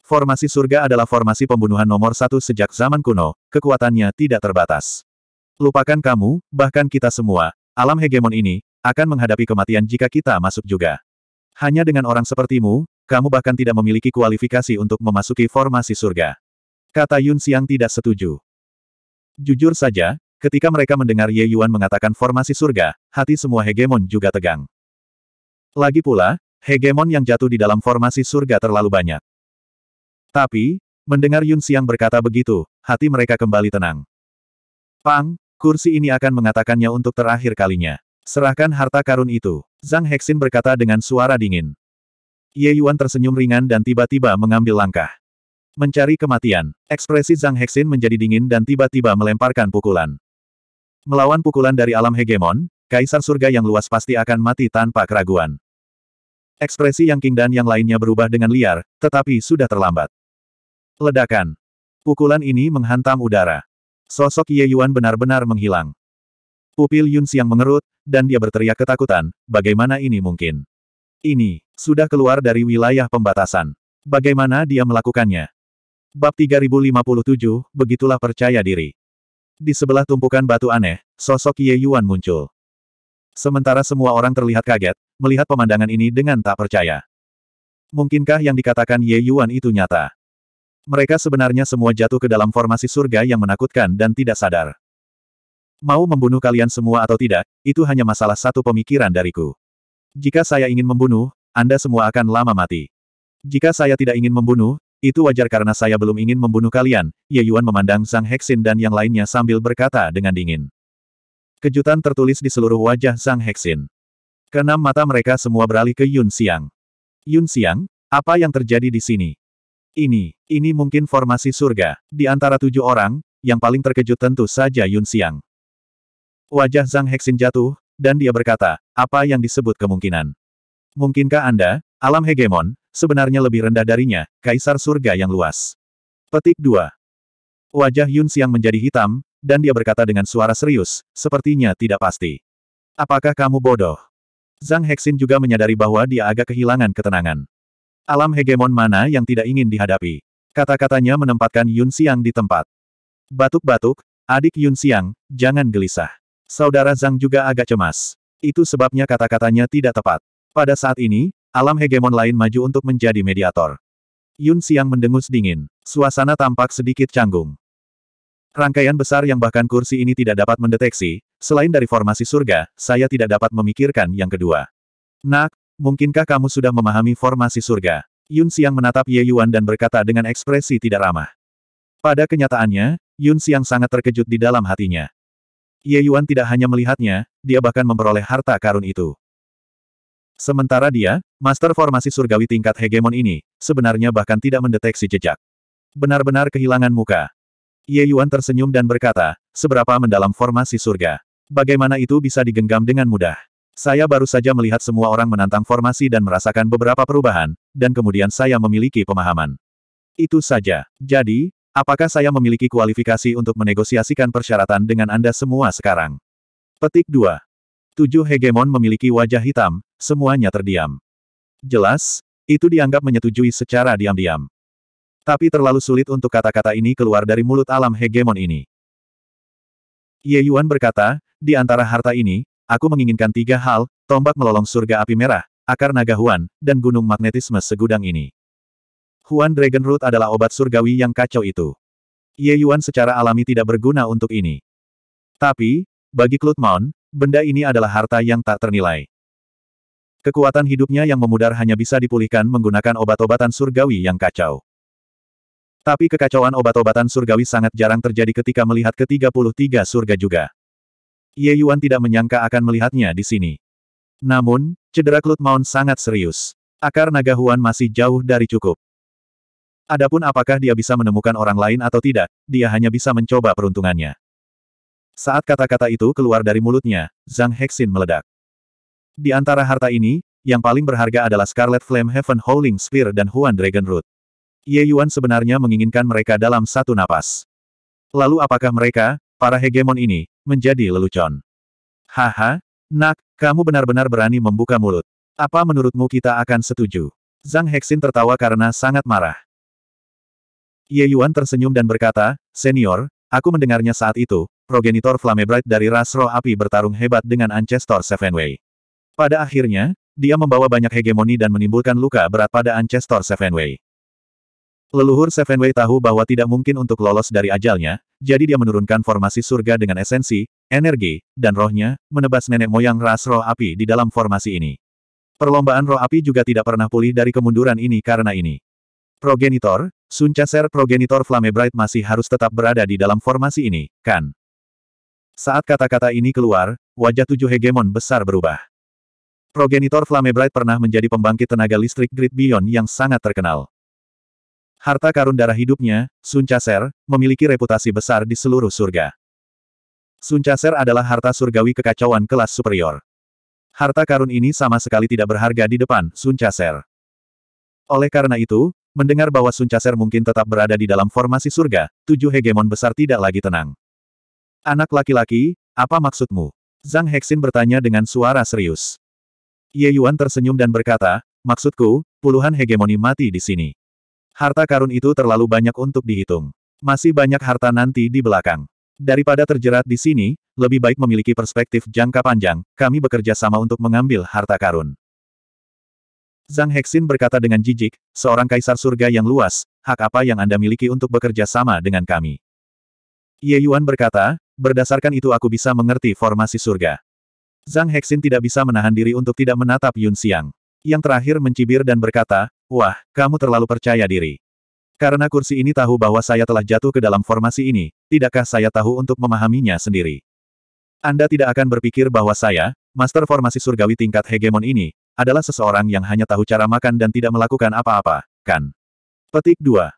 Formasi surga adalah formasi pembunuhan nomor satu sejak zaman kuno, kekuatannya tidak terbatas. Lupakan kamu, bahkan kita semua, alam hegemon ini, akan menghadapi kematian jika kita masuk juga. Hanya dengan orang sepertimu, kamu bahkan tidak memiliki kualifikasi untuk memasuki formasi surga. Kata Yun Xiang tidak setuju. Jujur saja, ketika mereka mendengar Ye Yuan mengatakan formasi surga, hati semua hegemon juga tegang. Lagi pula, hegemon yang jatuh di dalam formasi surga terlalu banyak. Tapi, mendengar Yun Xiang berkata begitu, hati mereka kembali tenang. Pang, kursi ini akan mengatakannya untuk terakhir kalinya. Serahkan harta karun itu, Zhang Hexin berkata dengan suara dingin. Ye Yuan tersenyum ringan dan tiba-tiba mengambil langkah. Mencari kematian. Ekspresi Zhang Hexin menjadi dingin dan tiba-tiba melemparkan pukulan. Melawan pukulan dari alam hegemon, kaisar surga yang luas pasti akan mati tanpa keraguan. Ekspresi Yang King dan yang lainnya berubah dengan liar, tetapi sudah terlambat. Ledakan. Pukulan ini menghantam udara. Sosok Ye Yuan benar-benar menghilang. Pupil Yun Siang mengerut, dan dia berteriak ketakutan, bagaimana ini mungkin? Ini, sudah keluar dari wilayah pembatasan. Bagaimana dia melakukannya? Bab 3057, Begitulah Percaya Diri. Di sebelah tumpukan batu aneh, sosok Ye Yuan muncul. Sementara semua orang terlihat kaget, melihat pemandangan ini dengan tak percaya. Mungkinkah yang dikatakan Ye Yuan itu nyata? Mereka sebenarnya semua jatuh ke dalam formasi surga yang menakutkan dan tidak sadar. Mau membunuh kalian semua atau tidak, itu hanya masalah satu pemikiran dariku. Jika saya ingin membunuh, Anda semua akan lama mati. Jika saya tidak ingin membunuh, itu wajar karena saya belum ingin membunuh kalian, Ye Yuan memandang Zhang Hexin dan yang lainnya sambil berkata dengan dingin. Kejutan tertulis di seluruh wajah Zhang Hexin. Kenam mata mereka semua beralih ke Yun Xiang. Yun Xiang, apa yang terjadi di sini? Ini, ini mungkin formasi surga. Di antara tujuh orang, yang paling terkejut tentu saja Yun Xiang. Wajah Zhang Hexin jatuh, dan dia berkata, apa yang disebut kemungkinan? Mungkinkah Anda, alam hegemon, sebenarnya lebih rendah darinya, kaisar surga yang luas. Petik 2. Wajah Yun Xiang menjadi hitam, dan dia berkata dengan suara serius, sepertinya tidak pasti. Apakah kamu bodoh? Zhang Hexin juga menyadari bahwa dia agak kehilangan ketenangan. Alam hegemon mana yang tidak ingin dihadapi? Kata-katanya menempatkan Yun Xiang di tempat. Batuk-batuk, adik Yun Xiang, jangan gelisah. Saudara Zhang juga agak cemas. Itu sebabnya kata-katanya tidak tepat. Pada saat ini, Alam hegemon lain maju untuk menjadi mediator. Yun Siang mendengus dingin. Suasana tampak sedikit canggung. Rangkaian besar yang bahkan kursi ini tidak dapat mendeteksi, selain dari formasi surga, saya tidak dapat memikirkan yang kedua. Nak, mungkinkah kamu sudah memahami formasi surga? Yun Siang menatap Ye Yuan dan berkata dengan ekspresi tidak ramah. Pada kenyataannya, Yun Siang sangat terkejut di dalam hatinya. Ye Yuan tidak hanya melihatnya, dia bahkan memperoleh harta karun itu. Sementara dia, master formasi surgawi tingkat hegemon ini, sebenarnya bahkan tidak mendeteksi jejak. Benar-benar kehilangan muka. Ye Yuan tersenyum dan berkata, seberapa mendalam formasi surga. Bagaimana itu bisa digenggam dengan mudah? Saya baru saja melihat semua orang menantang formasi dan merasakan beberapa perubahan, dan kemudian saya memiliki pemahaman. Itu saja. Jadi, apakah saya memiliki kualifikasi untuk menegosiasikan persyaratan dengan Anda semua sekarang? Petik 2. Tujuh hegemon memiliki wajah hitam, semuanya terdiam. Jelas, itu dianggap menyetujui secara diam-diam. Tapi terlalu sulit untuk kata-kata ini keluar dari mulut alam hegemon ini. Ye Yuan berkata, di antara harta ini, aku menginginkan tiga hal, tombak melolong surga api merah, akar naga Huan, dan gunung magnetisme segudang ini. Huan Dragon Root adalah obat surgawi yang kacau itu. Ye Yuan secara alami tidak berguna untuk ini. Tapi, bagi Cloud Benda ini adalah harta yang tak ternilai. Kekuatan hidupnya yang memudar hanya bisa dipulihkan menggunakan obat-obatan surgawi yang kacau. Tapi kekacauan obat-obatan surgawi sangat jarang terjadi ketika melihat ke-33 surga juga. Ye Yuan tidak menyangka akan melihatnya di sini. Namun, cedera Klut Mount sangat serius. Akar naga Huan masih jauh dari cukup. Adapun apakah dia bisa menemukan orang lain atau tidak, dia hanya bisa mencoba peruntungannya. Saat kata-kata itu keluar dari mulutnya, Zhang Hexin meledak. Di antara harta ini, yang paling berharga adalah Scarlet Flame Heaven Howling Spear dan Huan Dragon Root. Ye Yuan sebenarnya menginginkan mereka dalam satu napas. Lalu apakah mereka, para hegemon ini, menjadi lelucon? Haha, nak, kamu benar-benar berani membuka mulut. Apa menurutmu kita akan setuju? Zhang Hexin tertawa karena sangat marah. Ye Yuan tersenyum dan berkata, Senior, Aku mendengarnya saat itu, progenitor Flamebrite dari ras roh api bertarung hebat dengan Ancestor Sevenway. Pada akhirnya, dia membawa banyak hegemoni dan menimbulkan luka berat pada Ancestor Sevenway. Leluhur Sevenway tahu bahwa tidak mungkin untuk lolos dari ajalnya, jadi dia menurunkan formasi surga dengan esensi, energi, dan rohnya, menebas nenek moyang ras roh api di dalam formasi ini. Perlombaan roh api juga tidak pernah pulih dari kemunduran ini karena ini. Progenitor, Sun Chaser Progenitor Bright masih harus tetap berada di dalam formasi ini, kan? Saat kata-kata ini keluar, wajah tujuh hegemon besar berubah. Progenitor Bright pernah menjadi pembangkit tenaga listrik Great Beyond yang sangat terkenal. Harta karun darah hidupnya, Sun Chaser, memiliki reputasi besar di seluruh surga. Sun Chaser adalah harta surgawi kekacauan kelas superior. Harta karun ini sama sekali tidak berharga di depan Sun Chaser. Oleh karena itu, Mendengar bahwa Sun Chaser mungkin tetap berada di dalam formasi surga, tujuh hegemon besar tidak lagi tenang. Anak laki-laki, apa maksudmu? Zhang Hexin bertanya dengan suara serius. Ye Yuan tersenyum dan berkata, maksudku, puluhan hegemoni mati di sini. Harta karun itu terlalu banyak untuk dihitung. Masih banyak harta nanti di belakang. Daripada terjerat di sini, lebih baik memiliki perspektif jangka panjang, kami bekerja sama untuk mengambil harta karun. Zhang Hexin berkata dengan jijik, seorang kaisar surga yang luas, hak apa yang Anda miliki untuk bekerja sama dengan kami? Ye Yuan berkata, berdasarkan itu aku bisa mengerti formasi surga. Zhang Hexin tidak bisa menahan diri untuk tidak menatap Yun Xiang. Yang terakhir mencibir dan berkata, wah, kamu terlalu percaya diri. Karena kursi ini tahu bahwa saya telah jatuh ke dalam formasi ini, tidakkah saya tahu untuk memahaminya sendiri? Anda tidak akan berpikir bahwa saya, master formasi surgawi tingkat hegemon ini, adalah seseorang yang hanya tahu cara makan dan tidak melakukan apa-apa, kan? Petik 2.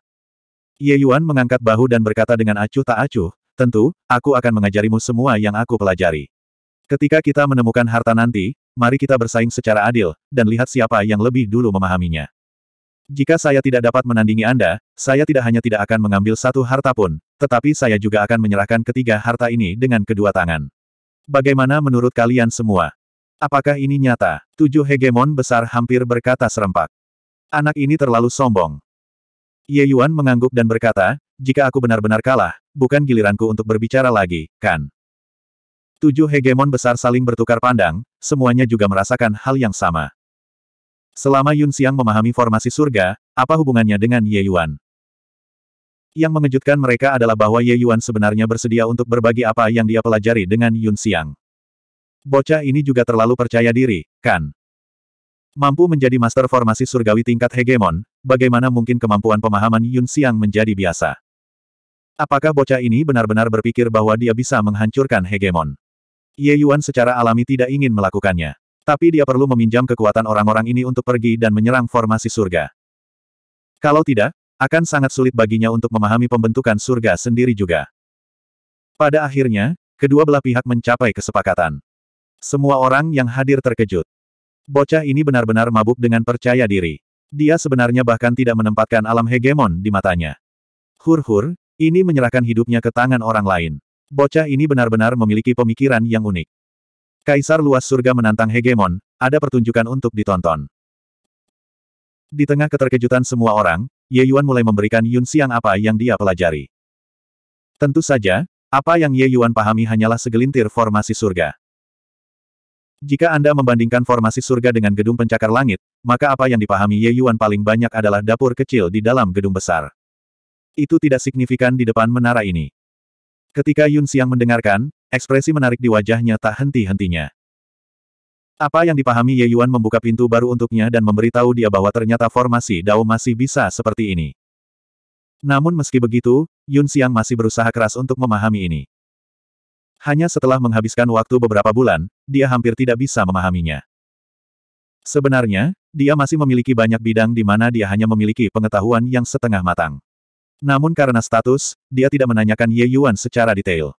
Ye Yuan mengangkat bahu dan berkata dengan acuh tak acuh, tentu, aku akan mengajarimu semua yang aku pelajari. Ketika kita menemukan harta nanti, mari kita bersaing secara adil, dan lihat siapa yang lebih dulu memahaminya. Jika saya tidak dapat menandingi Anda, saya tidak hanya tidak akan mengambil satu harta pun, tetapi saya juga akan menyerahkan ketiga harta ini dengan kedua tangan. Bagaimana menurut kalian semua? Apakah ini nyata? Tujuh hegemon besar hampir berkata serempak. Anak ini terlalu sombong. Ye Yuan mengangguk dan berkata, jika aku benar-benar kalah, bukan giliranku untuk berbicara lagi, kan? Tujuh hegemon besar saling bertukar pandang, semuanya juga merasakan hal yang sama. Selama Yun Xiang memahami formasi surga, apa hubungannya dengan Ye Yuan? Yang mengejutkan mereka adalah bahwa Ye Yuan sebenarnya bersedia untuk berbagi apa yang dia pelajari dengan Yun Xiang. Bocah ini juga terlalu percaya diri, kan? Mampu menjadi master formasi surgawi tingkat hegemon, bagaimana mungkin kemampuan pemahaman Yun Xiang menjadi biasa? Apakah bocah ini benar-benar berpikir bahwa dia bisa menghancurkan hegemon? Ye Yuan secara alami tidak ingin melakukannya. Tapi dia perlu meminjam kekuatan orang-orang ini untuk pergi dan menyerang formasi surga. Kalau tidak, akan sangat sulit baginya untuk memahami pembentukan surga sendiri juga. Pada akhirnya, kedua belah pihak mencapai kesepakatan. Semua orang yang hadir terkejut. Bocah ini benar-benar mabuk dengan percaya diri. Dia sebenarnya bahkan tidak menempatkan alam hegemon di matanya. Hur-hur, ini menyerahkan hidupnya ke tangan orang lain. Bocah ini benar-benar memiliki pemikiran yang unik. Kaisar luas surga menantang hegemon, ada pertunjukan untuk ditonton. Di tengah keterkejutan semua orang, Ye Yuan mulai memberikan Yun Xiang apa yang dia pelajari. Tentu saja, apa yang Ye Yuan pahami hanyalah segelintir formasi surga. Jika Anda membandingkan formasi surga dengan gedung pencakar langit, maka apa yang dipahami Ye Yuan paling banyak adalah dapur kecil di dalam gedung besar. Itu tidak signifikan di depan menara ini. Ketika Yun Xiang mendengarkan, ekspresi menarik di wajahnya tak henti-hentinya. Apa yang dipahami Ye Yuan membuka pintu baru untuknya dan memberitahu dia bahwa ternyata formasi Dao masih bisa seperti ini. Namun meski begitu, Yun Xiang masih berusaha keras untuk memahami ini. Hanya setelah menghabiskan waktu beberapa bulan, dia hampir tidak bisa memahaminya. Sebenarnya, dia masih memiliki banyak bidang di mana dia hanya memiliki pengetahuan yang setengah matang. Namun karena status, dia tidak menanyakan Ye Yuan secara detail.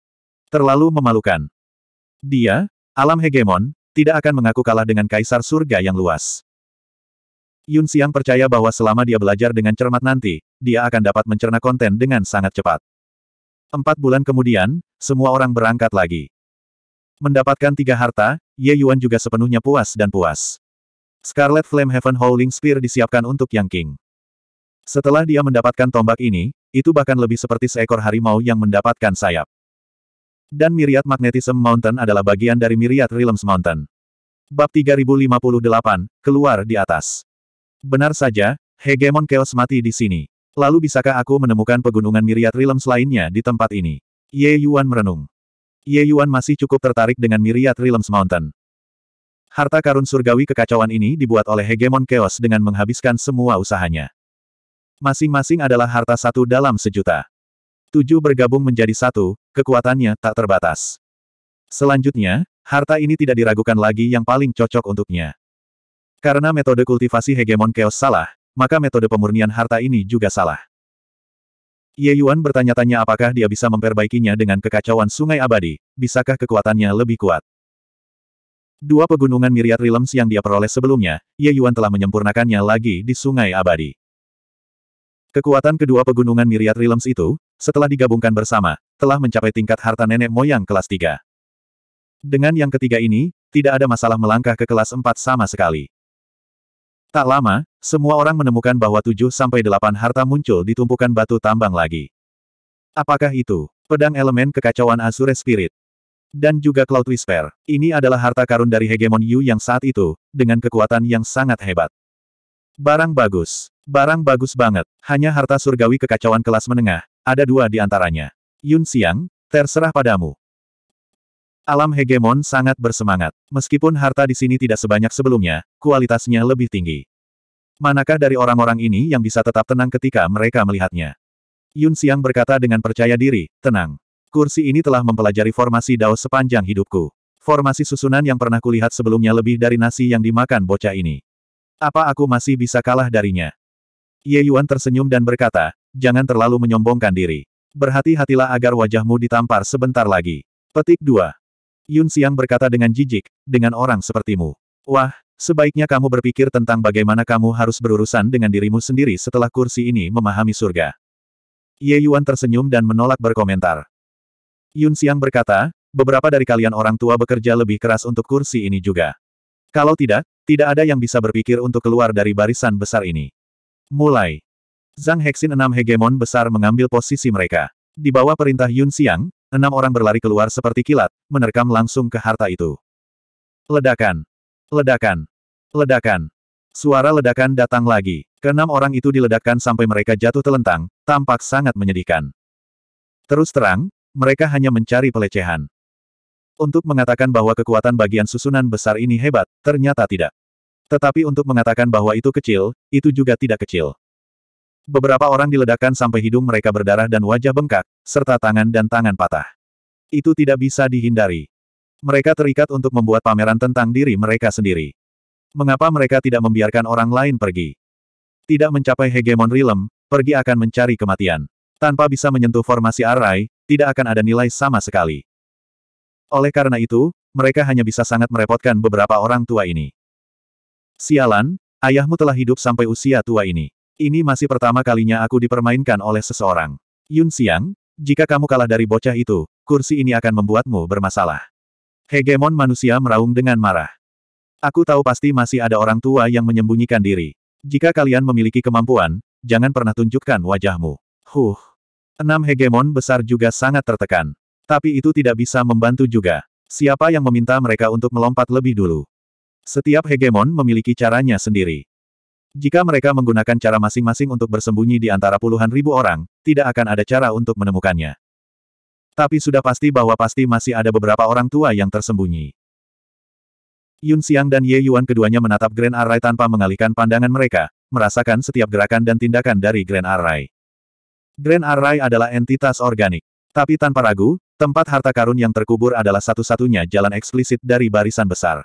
Terlalu memalukan. Dia, alam hegemon, tidak akan mengaku kalah dengan kaisar surga yang luas. Yun Xiang percaya bahwa selama dia belajar dengan cermat nanti, dia akan dapat mencerna konten dengan sangat cepat. Empat bulan kemudian, semua orang berangkat lagi. Mendapatkan tiga harta, Ye Yuan juga sepenuhnya puas dan puas. Scarlet Flame Heaven Howling Spear disiapkan untuk Yang King. Setelah dia mendapatkan tombak ini, itu bahkan lebih seperti seekor harimau yang mendapatkan sayap. Dan Myriad Magnetism Mountain adalah bagian dari Myriad Realms Mountain. Bab 3058, keluar di atas. Benar saja, Hegemon Chaos mati di sini. Lalu bisakah aku menemukan pegunungan Myriad Realms lainnya di tempat ini? Ye Yuan merenung. Ye Yuan masih cukup tertarik dengan Myriad Realms Mountain. Harta karun surgawi kekacauan ini dibuat oleh hegemon chaos dengan menghabiskan semua usahanya. Masing-masing adalah harta satu dalam sejuta. Tujuh bergabung menjadi satu, kekuatannya tak terbatas. Selanjutnya, harta ini tidak diragukan lagi yang paling cocok untuknya. Karena metode kultivasi hegemon chaos salah, maka metode pemurnian harta ini juga salah. Ye Yuan bertanya-tanya apakah dia bisa memperbaikinya dengan kekacauan sungai abadi, bisakah kekuatannya lebih kuat. Dua pegunungan miriat realms yang dia peroleh sebelumnya, Ye Yuan telah menyempurnakannya lagi di sungai abadi. Kekuatan kedua pegunungan miriat realms itu, setelah digabungkan bersama, telah mencapai tingkat harta nenek moyang kelas 3. Dengan yang ketiga ini, tidak ada masalah melangkah ke kelas 4 sama sekali. Tak lama, semua orang menemukan bahwa tujuh sampai delapan harta muncul di tumpukan batu tambang lagi. Apakah itu? Pedang elemen kekacauan Azure Spirit. Dan juga Cloud Whisper. Ini adalah harta karun dari Hegemon Yu yang saat itu, dengan kekuatan yang sangat hebat. Barang bagus. Barang bagus banget. Hanya harta surgawi kekacauan kelas menengah, ada dua di antaranya. Yun Xiang, terserah padamu. Alam hegemon sangat bersemangat. Meskipun harta di sini tidak sebanyak sebelumnya, kualitasnya lebih tinggi. Manakah dari orang-orang ini yang bisa tetap tenang ketika mereka melihatnya? Yun Xiang berkata dengan percaya diri, tenang. Kursi ini telah mempelajari formasi Dao sepanjang hidupku. Formasi susunan yang pernah kulihat sebelumnya lebih dari nasi yang dimakan bocah ini. Apa aku masih bisa kalah darinya? Ye Yuan tersenyum dan berkata, jangan terlalu menyombongkan diri. Berhati-hatilah agar wajahmu ditampar sebentar lagi. Petik 2. Yun Xiang berkata dengan jijik, dengan orang sepertimu. Wah, Sebaiknya kamu berpikir tentang bagaimana kamu harus berurusan dengan dirimu sendiri setelah kursi ini memahami surga. Ye Yuan tersenyum dan menolak berkomentar. Yun Xiang berkata, beberapa dari kalian orang tua bekerja lebih keras untuk kursi ini juga. Kalau tidak, tidak ada yang bisa berpikir untuk keluar dari barisan besar ini. Mulai. Zhang Hexin enam hegemon besar mengambil posisi mereka. Di bawah perintah Yun Xiang, enam orang berlari keluar seperti kilat, menerkam langsung ke harta itu. Ledakan. Ledakan. Ledakan. Suara ledakan datang lagi. Keenam orang itu diledakkan sampai mereka jatuh telentang, tampak sangat menyedihkan. Terus terang, mereka hanya mencari pelecehan. Untuk mengatakan bahwa kekuatan bagian susunan besar ini hebat, ternyata tidak. Tetapi untuk mengatakan bahwa itu kecil, itu juga tidak kecil. Beberapa orang diledakkan sampai hidung mereka berdarah dan wajah bengkak, serta tangan dan tangan patah. Itu tidak bisa dihindari. Mereka terikat untuk membuat pameran tentang diri mereka sendiri. Mengapa mereka tidak membiarkan orang lain pergi? Tidak mencapai hegemon realm, pergi akan mencari kematian. Tanpa bisa menyentuh formasi arai, tidak akan ada nilai sama sekali. Oleh karena itu, mereka hanya bisa sangat merepotkan beberapa orang tua ini. Sialan, ayahmu telah hidup sampai usia tua ini. Ini masih pertama kalinya aku dipermainkan oleh seseorang. Yun Xiang, jika kamu kalah dari bocah itu, kursi ini akan membuatmu bermasalah. Hegemon manusia meraung dengan marah. Aku tahu pasti masih ada orang tua yang menyembunyikan diri. Jika kalian memiliki kemampuan, jangan pernah tunjukkan wajahmu. Huh. Enam hegemon besar juga sangat tertekan. Tapi itu tidak bisa membantu juga. Siapa yang meminta mereka untuk melompat lebih dulu? Setiap hegemon memiliki caranya sendiri. Jika mereka menggunakan cara masing-masing untuk bersembunyi di antara puluhan ribu orang, tidak akan ada cara untuk menemukannya. Tapi sudah pasti bahwa pasti masih ada beberapa orang tua yang tersembunyi. Yun Xiang dan Ye Yuan keduanya menatap Grand Array tanpa mengalihkan pandangan mereka, merasakan setiap gerakan dan tindakan dari Grand Array. Grand Array adalah entitas organik. Tapi tanpa ragu, tempat harta karun yang terkubur adalah satu-satunya jalan eksplisit dari barisan besar.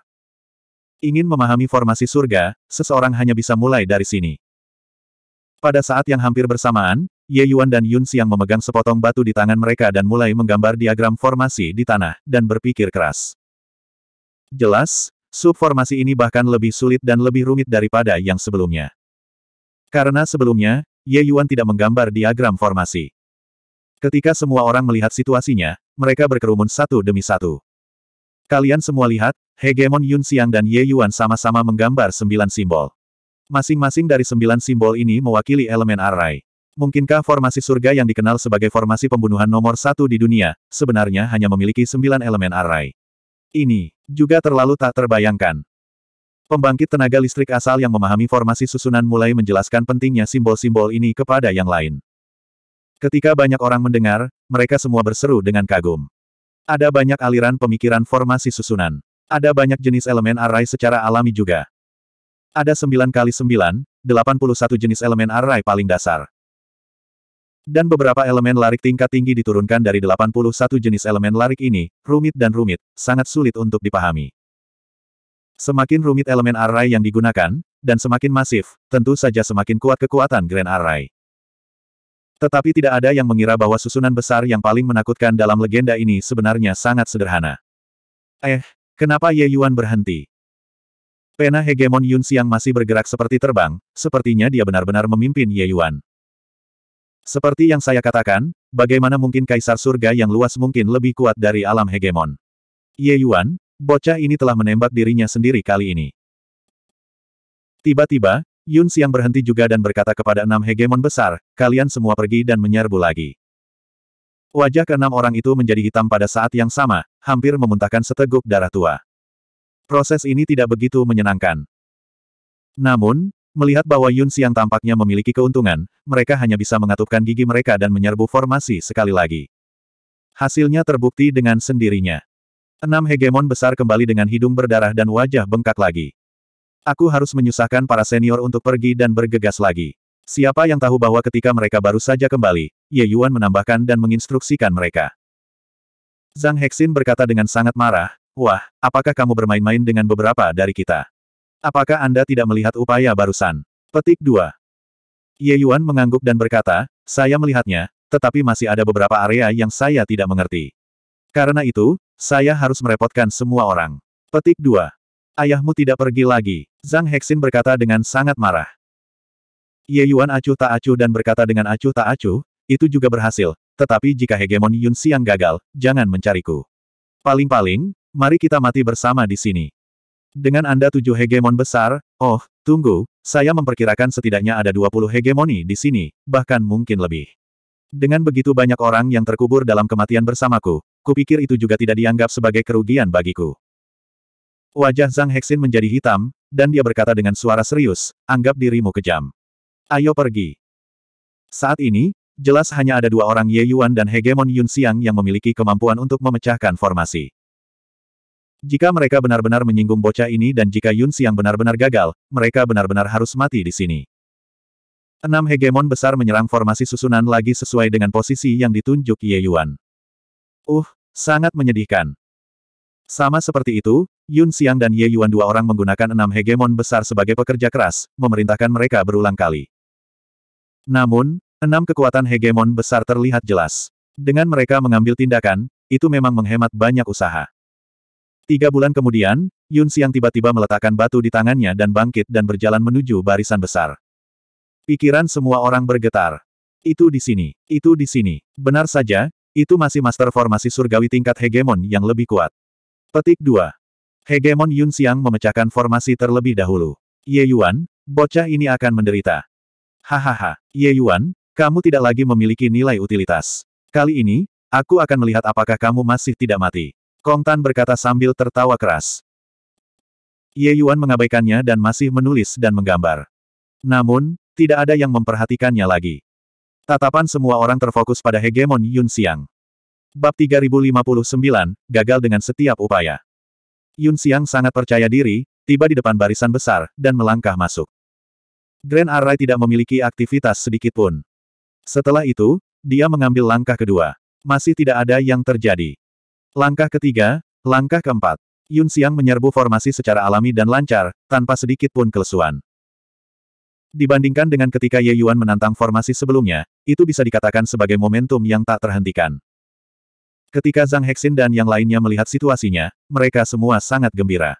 Ingin memahami formasi surga, seseorang hanya bisa mulai dari sini. Pada saat yang hampir bersamaan, Ye Yuan dan Yun Xiang memegang sepotong batu di tangan mereka dan mulai menggambar diagram formasi di tanah, dan berpikir keras. Jelas, Subformasi ini bahkan lebih sulit dan lebih rumit daripada yang sebelumnya. Karena sebelumnya, Ye Yuan tidak menggambar diagram formasi. Ketika semua orang melihat situasinya, mereka berkerumun satu demi satu. Kalian semua lihat, Hegemon Yun Xiang dan Ye Yuan sama-sama menggambar sembilan simbol. Masing-masing dari sembilan simbol ini mewakili elemen array. Mungkinkah formasi surga yang dikenal sebagai formasi pembunuhan nomor satu di dunia, sebenarnya hanya memiliki sembilan elemen array? Ini juga terlalu tak terbayangkan. Pembangkit tenaga listrik asal yang memahami formasi susunan mulai menjelaskan pentingnya simbol-simbol ini kepada yang lain. Ketika banyak orang mendengar, mereka semua berseru dengan kagum. Ada banyak aliran pemikiran formasi susunan. Ada banyak jenis elemen array secara alami juga. Ada 9 kali 9, 81 jenis elemen array paling dasar. Dan beberapa elemen larik tingkat tinggi diturunkan dari 81 jenis elemen larik ini, rumit dan rumit, sangat sulit untuk dipahami. Semakin rumit elemen array yang digunakan, dan semakin masif, tentu saja semakin kuat kekuatan Grand Array. Tetapi tidak ada yang mengira bahwa susunan besar yang paling menakutkan dalam legenda ini sebenarnya sangat sederhana. Eh, kenapa Ye Yuan berhenti? Pena hegemon Yun Xiang masih bergerak seperti terbang, sepertinya dia benar-benar memimpin Ye Yuan. Seperti yang saya katakan, bagaimana mungkin kaisar surga yang luas mungkin lebih kuat dari alam hegemon? Ye Yuan, bocah ini telah menembak dirinya sendiri kali ini. Tiba-tiba, Yun Xiang berhenti juga dan berkata kepada enam hegemon besar, kalian semua pergi dan menyerbu lagi. Wajah keenam orang itu menjadi hitam pada saat yang sama, hampir memuntahkan seteguk darah tua. Proses ini tidak begitu menyenangkan. Namun, Melihat bahwa Yun Xiang tampaknya memiliki keuntungan, mereka hanya bisa mengatupkan gigi mereka dan menyerbu formasi sekali lagi. Hasilnya terbukti dengan sendirinya. Enam hegemon besar kembali dengan hidung berdarah dan wajah bengkak lagi. Aku harus menyusahkan para senior untuk pergi dan bergegas lagi. Siapa yang tahu bahwa ketika mereka baru saja kembali, Ye Yuan menambahkan dan menginstruksikan mereka. Zhang Hexin berkata dengan sangat marah, Wah, apakah kamu bermain-main dengan beberapa dari kita? Apakah Anda tidak melihat upaya barusan? Petik 2. Ye Yuan mengangguk dan berkata, saya melihatnya, tetapi masih ada beberapa area yang saya tidak mengerti. Karena itu, saya harus merepotkan semua orang. Petik 2. Ayahmu tidak pergi lagi. Zhang Hexin berkata dengan sangat marah. Ye Yuan acuh tak acuh dan berkata dengan acuh tak acuh, itu juga berhasil, tetapi jika Hegemon Yun Siang gagal, jangan mencariku. Paling-paling, mari kita mati bersama di sini. Dengan Anda tujuh hegemon besar, oh, tunggu, saya memperkirakan setidaknya ada 20 hegemoni di sini, bahkan mungkin lebih. Dengan begitu banyak orang yang terkubur dalam kematian bersamaku, kupikir itu juga tidak dianggap sebagai kerugian bagiku. Wajah Zhang Hexin menjadi hitam, dan dia berkata dengan suara serius, anggap dirimu kejam. Ayo pergi. Saat ini, jelas hanya ada dua orang Ye Yuan dan Hegemon Yun Xiang yang memiliki kemampuan untuk memecahkan formasi. Jika mereka benar-benar menyinggung bocah ini dan jika Yun Siang benar-benar gagal, mereka benar-benar harus mati di sini. Enam hegemon besar menyerang formasi susunan lagi sesuai dengan posisi yang ditunjuk Ye Yuan. Uh, sangat menyedihkan. Sama seperti itu, Yun Siang dan Ye Yuan dua orang menggunakan enam hegemon besar sebagai pekerja keras, memerintahkan mereka berulang kali. Namun, enam kekuatan hegemon besar terlihat jelas. Dengan mereka mengambil tindakan, itu memang menghemat banyak usaha. Tiga bulan kemudian, Yun Xiang tiba-tiba meletakkan batu di tangannya dan bangkit dan berjalan menuju barisan besar. Pikiran semua orang bergetar. Itu di sini, itu di sini. Benar saja, itu masih master formasi surgawi tingkat hegemon yang lebih kuat. Petik 2. Hegemon Yun Xiang memecahkan formasi terlebih dahulu. Ye Yuan, bocah ini akan menderita. Hahaha, Ye Yuan, kamu tidak lagi memiliki nilai utilitas. Kali ini, aku akan melihat apakah kamu masih tidak mati. Kongtan berkata sambil tertawa keras. Ye Yuan mengabaikannya dan masih menulis dan menggambar. Namun, tidak ada yang memperhatikannya lagi. Tatapan semua orang terfokus pada hegemon Yun Xiang. Bab 3059, gagal dengan setiap upaya. Yun Xiang sangat percaya diri, tiba di depan barisan besar, dan melangkah masuk. Grand Array tidak memiliki aktivitas sedikit pun. Setelah itu, dia mengambil langkah kedua. Masih tidak ada yang terjadi. Langkah ketiga, langkah keempat. Yun Xiang menyerbu formasi secara alami dan lancar, tanpa sedikit pun kelesuan. Dibandingkan dengan ketika Ye Yuan menantang formasi sebelumnya, itu bisa dikatakan sebagai momentum yang tak terhentikan. Ketika Zhang Hexin dan yang lainnya melihat situasinya, mereka semua sangat gembira.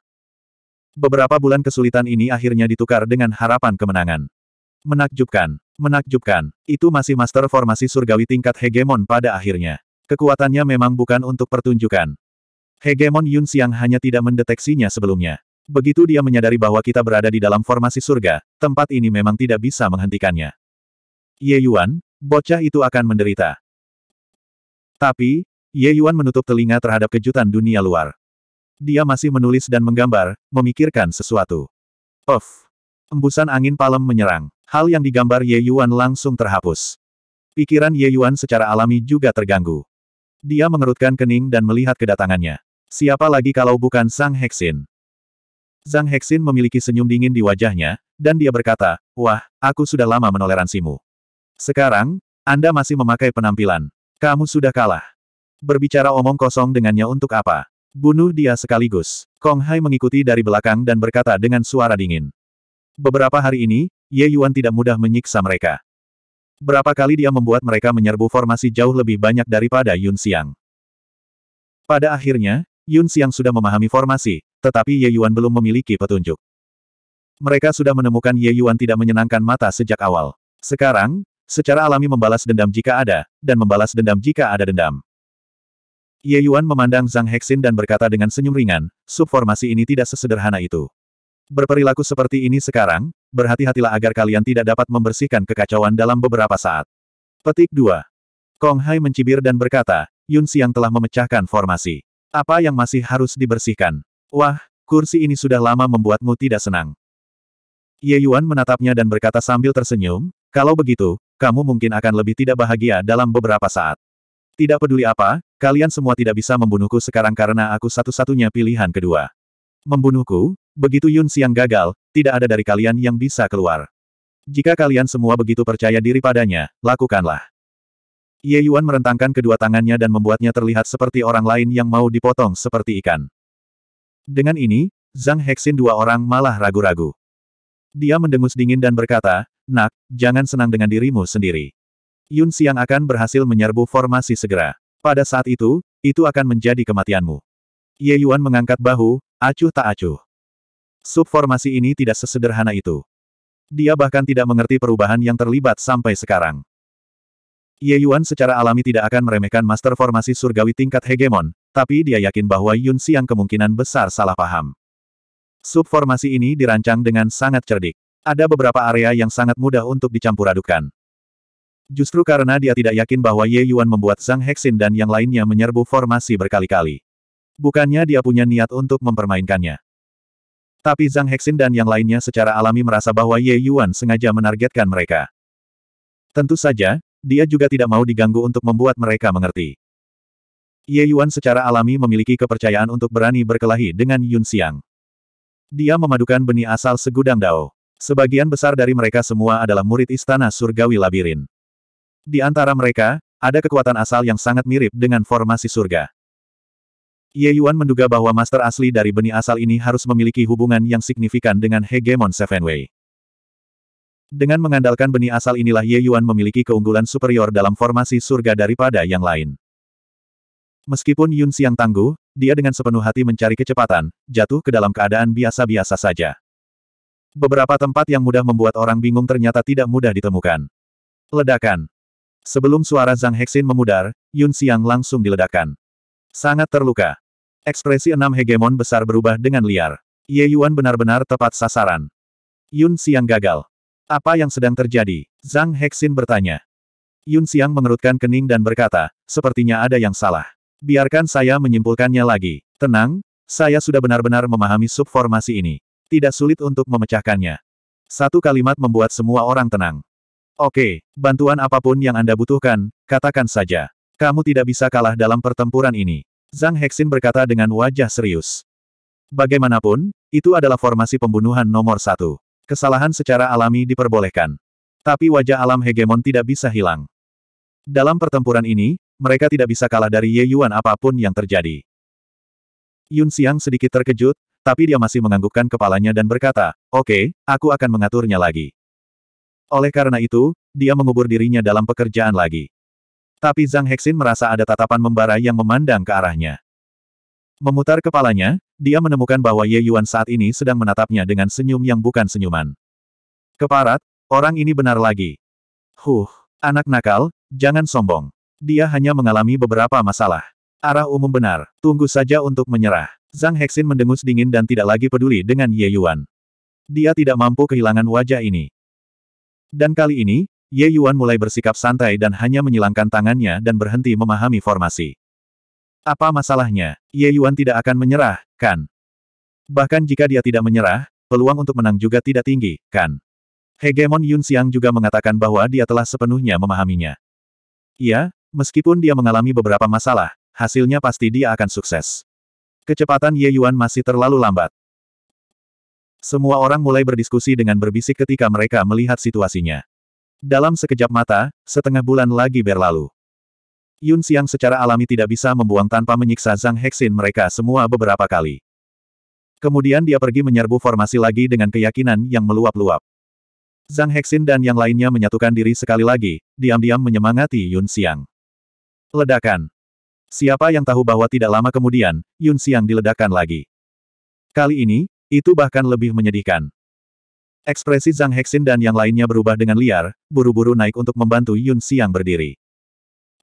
Beberapa bulan kesulitan ini akhirnya ditukar dengan harapan kemenangan. Menakjubkan, menakjubkan, itu masih master formasi surgawi tingkat hegemon pada akhirnya. Kekuatannya memang bukan untuk pertunjukan. Hegemon Yun Xiang hanya tidak mendeteksinya sebelumnya. Begitu dia menyadari bahwa kita berada di dalam formasi surga, tempat ini memang tidak bisa menghentikannya. Ye Yuan, bocah itu akan menderita. Tapi, Ye Yuan menutup telinga terhadap kejutan dunia luar. Dia masih menulis dan menggambar, memikirkan sesuatu. Puf, Embusan angin palem menyerang. Hal yang digambar Ye Yuan langsung terhapus. Pikiran Ye Yuan secara alami juga terganggu. Dia mengerutkan kening dan melihat kedatangannya. Siapa lagi kalau bukan Sang Hexin? Sang Hexin memiliki senyum dingin di wajahnya, dan dia berkata, Wah, aku sudah lama menoleransimu. Sekarang, Anda masih memakai penampilan. Kamu sudah kalah. Berbicara omong kosong dengannya untuk apa? Bunuh dia sekaligus. Kong Hai mengikuti dari belakang dan berkata dengan suara dingin. Beberapa hari ini, Ye Yuan tidak mudah menyiksa mereka. Berapa kali dia membuat mereka menyerbu formasi jauh lebih banyak daripada Yun Xiang. Pada akhirnya, Yun Xiang sudah memahami formasi, tetapi Ye Yuan belum memiliki petunjuk. Mereka sudah menemukan Ye Yuan tidak menyenangkan mata sejak awal. Sekarang, secara alami membalas dendam jika ada, dan membalas dendam jika ada dendam. Ye Yuan memandang Zhang Hexin dan berkata dengan senyum ringan, subformasi ini tidak sesederhana itu. Berperilaku seperti ini sekarang, berhati-hatilah agar kalian tidak dapat membersihkan kekacauan dalam beberapa saat. Petik 2. Kong Hai mencibir dan berkata, Yun Xiang telah memecahkan formasi. Apa yang masih harus dibersihkan? Wah, kursi ini sudah lama membuatmu tidak senang. Ye Yuan menatapnya dan berkata sambil tersenyum, kalau begitu, kamu mungkin akan lebih tidak bahagia dalam beberapa saat. Tidak peduli apa, kalian semua tidak bisa membunuhku sekarang karena aku satu-satunya pilihan kedua. Membunuhku, Begitu Yun Siang gagal, tidak ada dari kalian yang bisa keluar. Jika kalian semua begitu percaya diri padanya, lakukanlah. Ye Yuan merentangkan kedua tangannya dan membuatnya terlihat seperti orang lain yang mau dipotong seperti ikan. Dengan ini, Zhang Hexin dua orang malah ragu-ragu. Dia mendengus dingin dan berkata, Nak, jangan senang dengan dirimu sendiri. Yun Siang akan berhasil menyerbu formasi segera. Pada saat itu, itu akan menjadi kematianmu. Ye Yuan mengangkat bahu, acuh tak acuh. Subformasi ini tidak sesederhana itu. Dia bahkan tidak mengerti perubahan yang terlibat sampai sekarang. Ye Yuan secara alami tidak akan meremehkan master formasi surgawi tingkat hegemon, tapi dia yakin bahwa Yun Xiang kemungkinan besar salah paham. Subformasi ini dirancang dengan sangat cerdik. Ada beberapa area yang sangat mudah untuk dicampur Justru karena dia tidak yakin bahwa Ye Yuan membuat Zhang Hexin dan yang lainnya menyerbu formasi berkali-kali. Bukannya dia punya niat untuk mempermainkannya. Tapi Zhang Hexin dan yang lainnya secara alami merasa bahwa Ye Yuan sengaja menargetkan mereka. Tentu saja, dia juga tidak mau diganggu untuk membuat mereka mengerti. Ye Yuan secara alami memiliki kepercayaan untuk berani berkelahi dengan Yun Xiang. Dia memadukan benih asal segudang dao. Sebagian besar dari mereka semua adalah murid istana surgawi labirin. Di antara mereka, ada kekuatan asal yang sangat mirip dengan formasi surga. Ye Yuan menduga bahwa master asli dari benih asal ini harus memiliki hubungan yang signifikan dengan hegemon Seven Way. Dengan mengandalkan benih asal inilah Ye Yuan memiliki keunggulan superior dalam formasi surga daripada yang lain. Meskipun Yun Xiang tangguh, dia dengan sepenuh hati mencari kecepatan, jatuh ke dalam keadaan biasa-biasa saja. Beberapa tempat yang mudah membuat orang bingung ternyata tidak mudah ditemukan. Ledakan. Sebelum suara Zhang Hexin memudar, Yun Xiang langsung diledakkan. Sangat terluka. Ekspresi enam hegemon besar berubah dengan liar. Ye Yuan benar-benar tepat sasaran. Yun Xiang gagal. Apa yang sedang terjadi? Zhang Hexin bertanya. Yun Xiang mengerutkan kening dan berkata, sepertinya ada yang salah. Biarkan saya menyimpulkannya lagi. Tenang, saya sudah benar-benar memahami subformasi ini. Tidak sulit untuk memecahkannya. Satu kalimat membuat semua orang tenang. Oke, bantuan apapun yang Anda butuhkan, katakan saja. Kamu tidak bisa kalah dalam pertempuran ini. Zhang Hexin berkata dengan wajah serius. Bagaimanapun, itu adalah formasi pembunuhan nomor satu. Kesalahan secara alami diperbolehkan. Tapi wajah alam hegemon tidak bisa hilang. Dalam pertempuran ini, mereka tidak bisa kalah dari Ye Yuan apapun yang terjadi. Yun Xiang sedikit terkejut, tapi dia masih menganggukkan kepalanya dan berkata, Oke, okay, aku akan mengaturnya lagi. Oleh karena itu, dia mengubur dirinya dalam pekerjaan lagi. Tapi Zhang Hexin merasa ada tatapan membara yang memandang ke arahnya. Memutar kepalanya, dia menemukan bahwa Ye Yuan saat ini sedang menatapnya dengan senyum yang bukan senyuman. Keparat, orang ini benar lagi. Huh, anak nakal, jangan sombong. Dia hanya mengalami beberapa masalah. Arah umum benar, tunggu saja untuk menyerah. Zhang Hexin mendengus dingin dan tidak lagi peduli dengan Ye Yuan. Dia tidak mampu kehilangan wajah ini. Dan kali ini, Ye Yuan mulai bersikap santai dan hanya menyilangkan tangannya dan berhenti memahami formasi. Apa masalahnya? Ye Yuan tidak akan menyerah, kan? Bahkan jika dia tidak menyerah, peluang untuk menang juga tidak tinggi, kan? Hegemon Yun Xiang juga mengatakan bahwa dia telah sepenuhnya memahaminya. Iya, meskipun dia mengalami beberapa masalah, hasilnya pasti dia akan sukses. Kecepatan Ye Yuan masih terlalu lambat. Semua orang mulai berdiskusi dengan berbisik ketika mereka melihat situasinya. Dalam sekejap mata, setengah bulan lagi berlalu. Yun Xiang secara alami tidak bisa membuang tanpa menyiksa Zhang Hexin mereka semua beberapa kali. Kemudian dia pergi menyerbu formasi lagi dengan keyakinan yang meluap-luap. Zhang Hexin dan yang lainnya menyatukan diri sekali lagi, diam-diam menyemangati Yun Xiang. Ledakan. Siapa yang tahu bahwa tidak lama kemudian, Yun Xiang diledakkan lagi. Kali ini, itu bahkan lebih menyedihkan. Ekspresi Zhang Hexin dan yang lainnya berubah dengan liar, buru-buru naik untuk membantu Yun Xiang berdiri.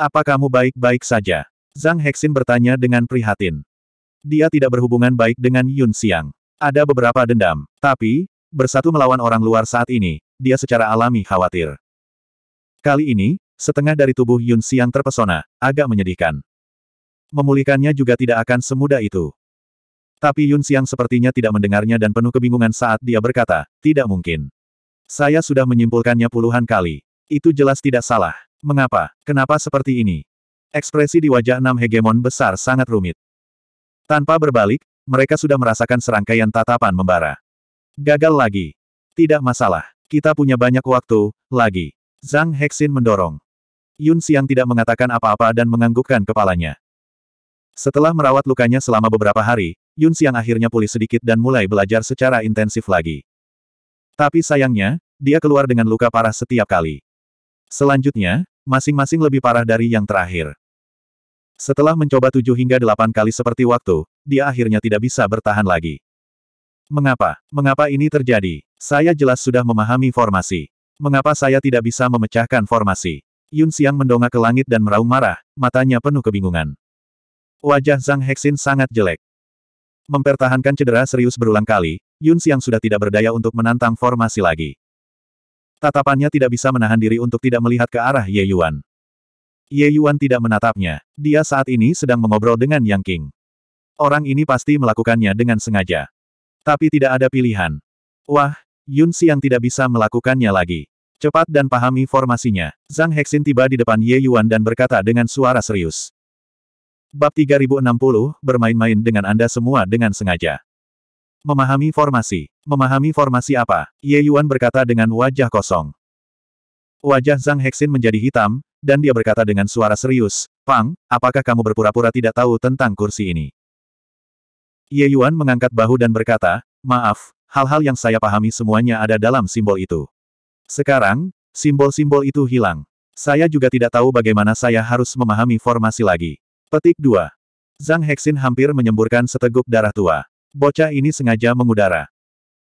Apa kamu baik-baik saja? Zhang Hexin bertanya dengan prihatin. Dia tidak berhubungan baik dengan Yun Xiang. Ada beberapa dendam, tapi, bersatu melawan orang luar saat ini, dia secara alami khawatir. Kali ini, setengah dari tubuh Yun Xiang terpesona, agak menyedihkan. Memulihkannya juga tidak akan semudah itu. Tapi Yun Xiang sepertinya tidak mendengarnya dan penuh kebingungan saat dia berkata, tidak mungkin. Saya sudah menyimpulkannya puluhan kali. Itu jelas tidak salah. Mengapa? Kenapa seperti ini? Ekspresi di wajah enam hegemon besar sangat rumit. Tanpa berbalik, mereka sudah merasakan serangkaian tatapan membara. Gagal lagi. Tidak masalah. Kita punya banyak waktu, lagi. Zhang Hexin mendorong. Yun Xiang tidak mengatakan apa-apa dan menganggukkan kepalanya. Setelah merawat lukanya selama beberapa hari, Yun Xiang akhirnya pulih sedikit dan mulai belajar secara intensif lagi. Tapi sayangnya, dia keluar dengan luka parah setiap kali. Selanjutnya, masing-masing lebih parah dari yang terakhir. Setelah mencoba tujuh hingga delapan kali seperti waktu, dia akhirnya tidak bisa bertahan lagi. Mengapa? Mengapa ini terjadi? Saya jelas sudah memahami formasi. Mengapa saya tidak bisa memecahkan formasi? Yun Xiang mendongak ke langit dan meraung marah, matanya penuh kebingungan. Wajah Zhang Hexin sangat jelek. Mempertahankan cedera serius berulang kali, Yun Xiang sudah tidak berdaya untuk menantang formasi lagi. Tatapannya tidak bisa menahan diri untuk tidak melihat ke arah Ye Yuan. Ye Yuan tidak menatapnya. Dia saat ini sedang mengobrol dengan Yang King. Orang ini pasti melakukannya dengan sengaja. Tapi tidak ada pilihan. Wah, Yun Xiang tidak bisa melakukannya lagi. Cepat dan pahami formasinya. Zhang Hexin tiba di depan Ye Yuan dan berkata dengan suara serius. Bab 3060, bermain-main dengan Anda semua dengan sengaja. Memahami formasi. Memahami formasi apa? Ye Yuan berkata dengan wajah kosong. Wajah Zhang Hexin menjadi hitam, dan dia berkata dengan suara serius, Pang, apakah kamu berpura-pura tidak tahu tentang kursi ini? Ye Yuan mengangkat bahu dan berkata, Maaf, hal-hal yang saya pahami semuanya ada dalam simbol itu. Sekarang, simbol-simbol itu hilang. Saya juga tidak tahu bagaimana saya harus memahami formasi lagi. Petik 2. Zhang Hexin hampir menyemburkan seteguk darah tua. Bocah ini sengaja mengudara.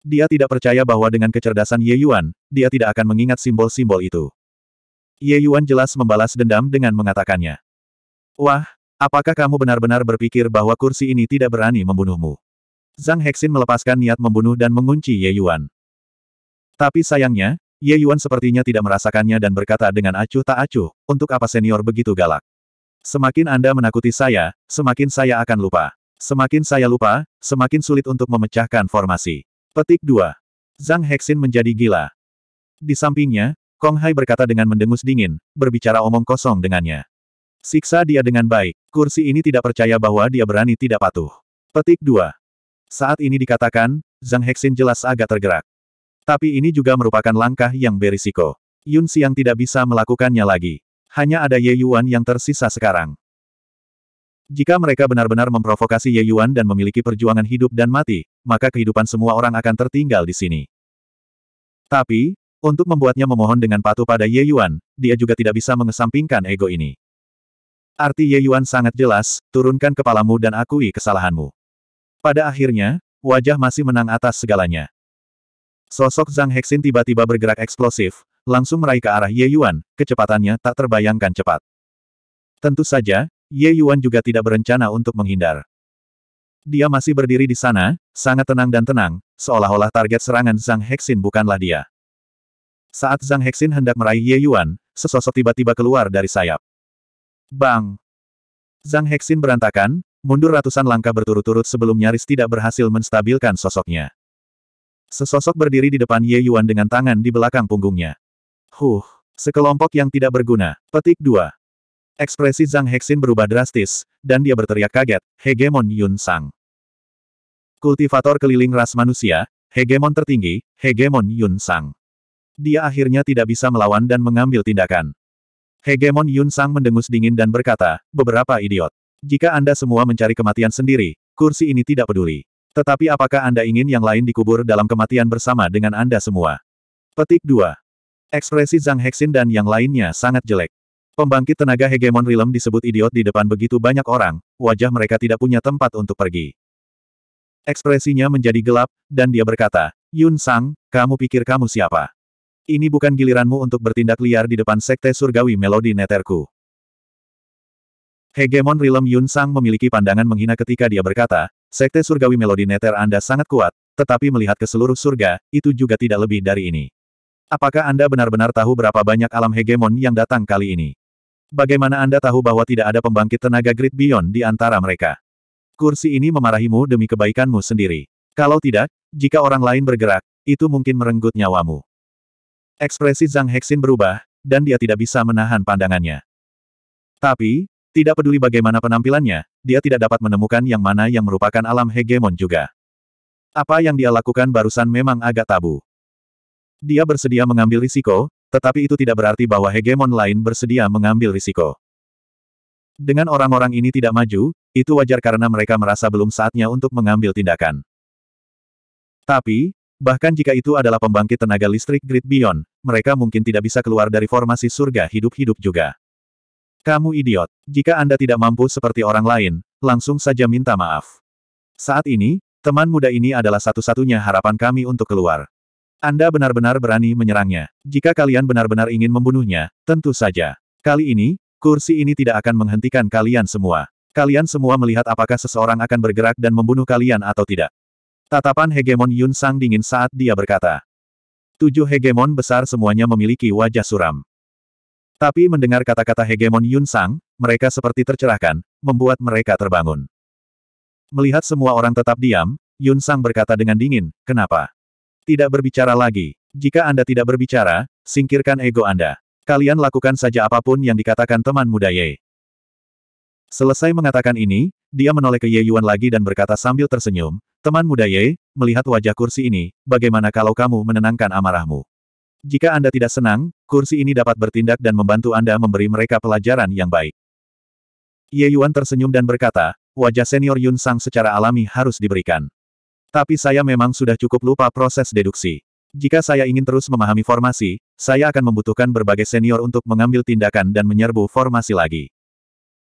Dia tidak percaya bahwa dengan kecerdasan Ye Yuan, dia tidak akan mengingat simbol-simbol itu. Ye Yuan jelas membalas dendam dengan mengatakannya. Wah, apakah kamu benar-benar berpikir bahwa kursi ini tidak berani membunuhmu? Zhang Hexin melepaskan niat membunuh dan mengunci Ye Yuan. Tapi sayangnya, Ye Yuan sepertinya tidak merasakannya dan berkata dengan acuh tak acuh, untuk apa senior begitu galak? Semakin Anda menakuti saya, semakin saya akan lupa. Semakin saya lupa, semakin sulit untuk memecahkan formasi. Petik 2. Zhang Hexin menjadi gila. Di sampingnya, Kong Hai berkata dengan mendengus dingin, berbicara omong kosong dengannya. Siksa dia dengan baik, kursi ini tidak percaya bahwa dia berani tidak patuh. Petik 2. Saat ini dikatakan, Zhang Hexin jelas agak tergerak. Tapi ini juga merupakan langkah yang berisiko. Yun Xiang tidak bisa melakukannya lagi. Hanya ada Ye Yuan yang tersisa sekarang. Jika mereka benar-benar memprovokasi Ye Yuan dan memiliki perjuangan hidup dan mati, maka kehidupan semua orang akan tertinggal di sini. Tapi, untuk membuatnya memohon dengan patuh pada Ye Yuan, dia juga tidak bisa mengesampingkan ego ini. Arti Ye Yuan sangat jelas, turunkan kepalamu dan akui kesalahanmu. Pada akhirnya, wajah masih menang atas segalanya. Sosok Zhang Hexin tiba-tiba bergerak eksplosif, langsung meraih ke arah Ye Yuan, kecepatannya tak terbayangkan cepat. Tentu saja, Ye Yuan juga tidak berencana untuk menghindar. Dia masih berdiri di sana, sangat tenang dan tenang, seolah-olah target serangan Zhang Hexin bukanlah dia. Saat Zhang Hexin hendak meraih Ye Yuan, sesosok tiba-tiba keluar dari sayap. Bang! Zhang Hexin berantakan, mundur ratusan langkah berturut-turut sebelum nyaris tidak berhasil menstabilkan sosoknya. Sesosok berdiri di depan Ye Yuan dengan tangan di belakang punggungnya. Huh, sekelompok yang tidak berguna. Petik 2. Ekspresi Zhang Hexin berubah drastis, dan dia berteriak kaget, Hegemon Yun Sang. Kultivator keliling ras manusia, Hegemon tertinggi, Hegemon Yun Sang. Dia akhirnya tidak bisa melawan dan mengambil tindakan. Hegemon Yun Sang mendengus dingin dan berkata, beberapa idiot. Jika Anda semua mencari kematian sendiri, kursi ini tidak peduli. Tetapi apakah Anda ingin yang lain dikubur dalam kematian bersama dengan Anda semua? Petik 2. Ekspresi Zhang Hexin dan yang lainnya sangat jelek. Pembangkit tenaga hegemon Rilem disebut idiot di depan begitu banyak orang, wajah mereka tidak punya tempat untuk pergi. Ekspresinya menjadi gelap, dan dia berkata, Yun Sang, kamu pikir kamu siapa? Ini bukan giliranmu untuk bertindak liar di depan Sekte Surgawi Melodi Neterku. Hegemon Rilem Yun Sang memiliki pandangan menghina ketika dia berkata, Sekte Surgawi Melodi Neter Anda sangat kuat, tetapi melihat ke seluruh surga, itu juga tidak lebih dari ini. Apakah Anda benar-benar tahu berapa banyak alam hegemon yang datang kali ini? Bagaimana Anda tahu bahwa tidak ada pembangkit tenaga grid beyond di antara mereka? Kursi ini memarahimu demi kebaikanmu sendiri. Kalau tidak, jika orang lain bergerak, itu mungkin merenggut nyawamu. Ekspresi Zhang Hexin berubah, dan dia tidak bisa menahan pandangannya. Tapi, tidak peduli bagaimana penampilannya, dia tidak dapat menemukan yang mana yang merupakan alam hegemon juga. Apa yang dia lakukan barusan memang agak tabu. Dia bersedia mengambil risiko, tetapi itu tidak berarti bahwa hegemon lain bersedia mengambil risiko. Dengan orang-orang ini tidak maju, itu wajar karena mereka merasa belum saatnya untuk mengambil tindakan. Tapi, bahkan jika itu adalah pembangkit tenaga listrik grid beyond, mereka mungkin tidak bisa keluar dari formasi surga hidup-hidup juga. Kamu idiot. Jika Anda tidak mampu seperti orang lain, langsung saja minta maaf. Saat ini, teman muda ini adalah satu-satunya harapan kami untuk keluar. Anda benar-benar berani menyerangnya. Jika kalian benar-benar ingin membunuhnya, tentu saja. Kali ini, kursi ini tidak akan menghentikan kalian semua. Kalian semua melihat apakah seseorang akan bergerak dan membunuh kalian atau tidak. Tatapan hegemon Yun Sang dingin saat dia berkata. Tujuh hegemon besar semuanya memiliki wajah suram. Tapi mendengar kata-kata hegemon Yun Sang, mereka seperti tercerahkan, membuat mereka terbangun. Melihat semua orang tetap diam, Yun Sang berkata dengan dingin, kenapa? Tidak berbicara lagi. Jika Anda tidak berbicara, singkirkan ego Anda. Kalian lakukan saja apapun yang dikatakan teman muda Ye. Selesai mengatakan ini, dia menoleh ke Ye Yuan lagi dan berkata sambil tersenyum, Teman muda Ye, melihat wajah kursi ini, bagaimana kalau kamu menenangkan amarahmu? Jika Anda tidak senang, kursi ini dapat bertindak dan membantu Anda memberi mereka pelajaran yang baik. Ye Yuan tersenyum dan berkata, wajah senior Yun Sang secara alami harus diberikan. Tapi saya memang sudah cukup lupa proses deduksi. Jika saya ingin terus memahami formasi, saya akan membutuhkan berbagai senior untuk mengambil tindakan dan menyerbu formasi lagi.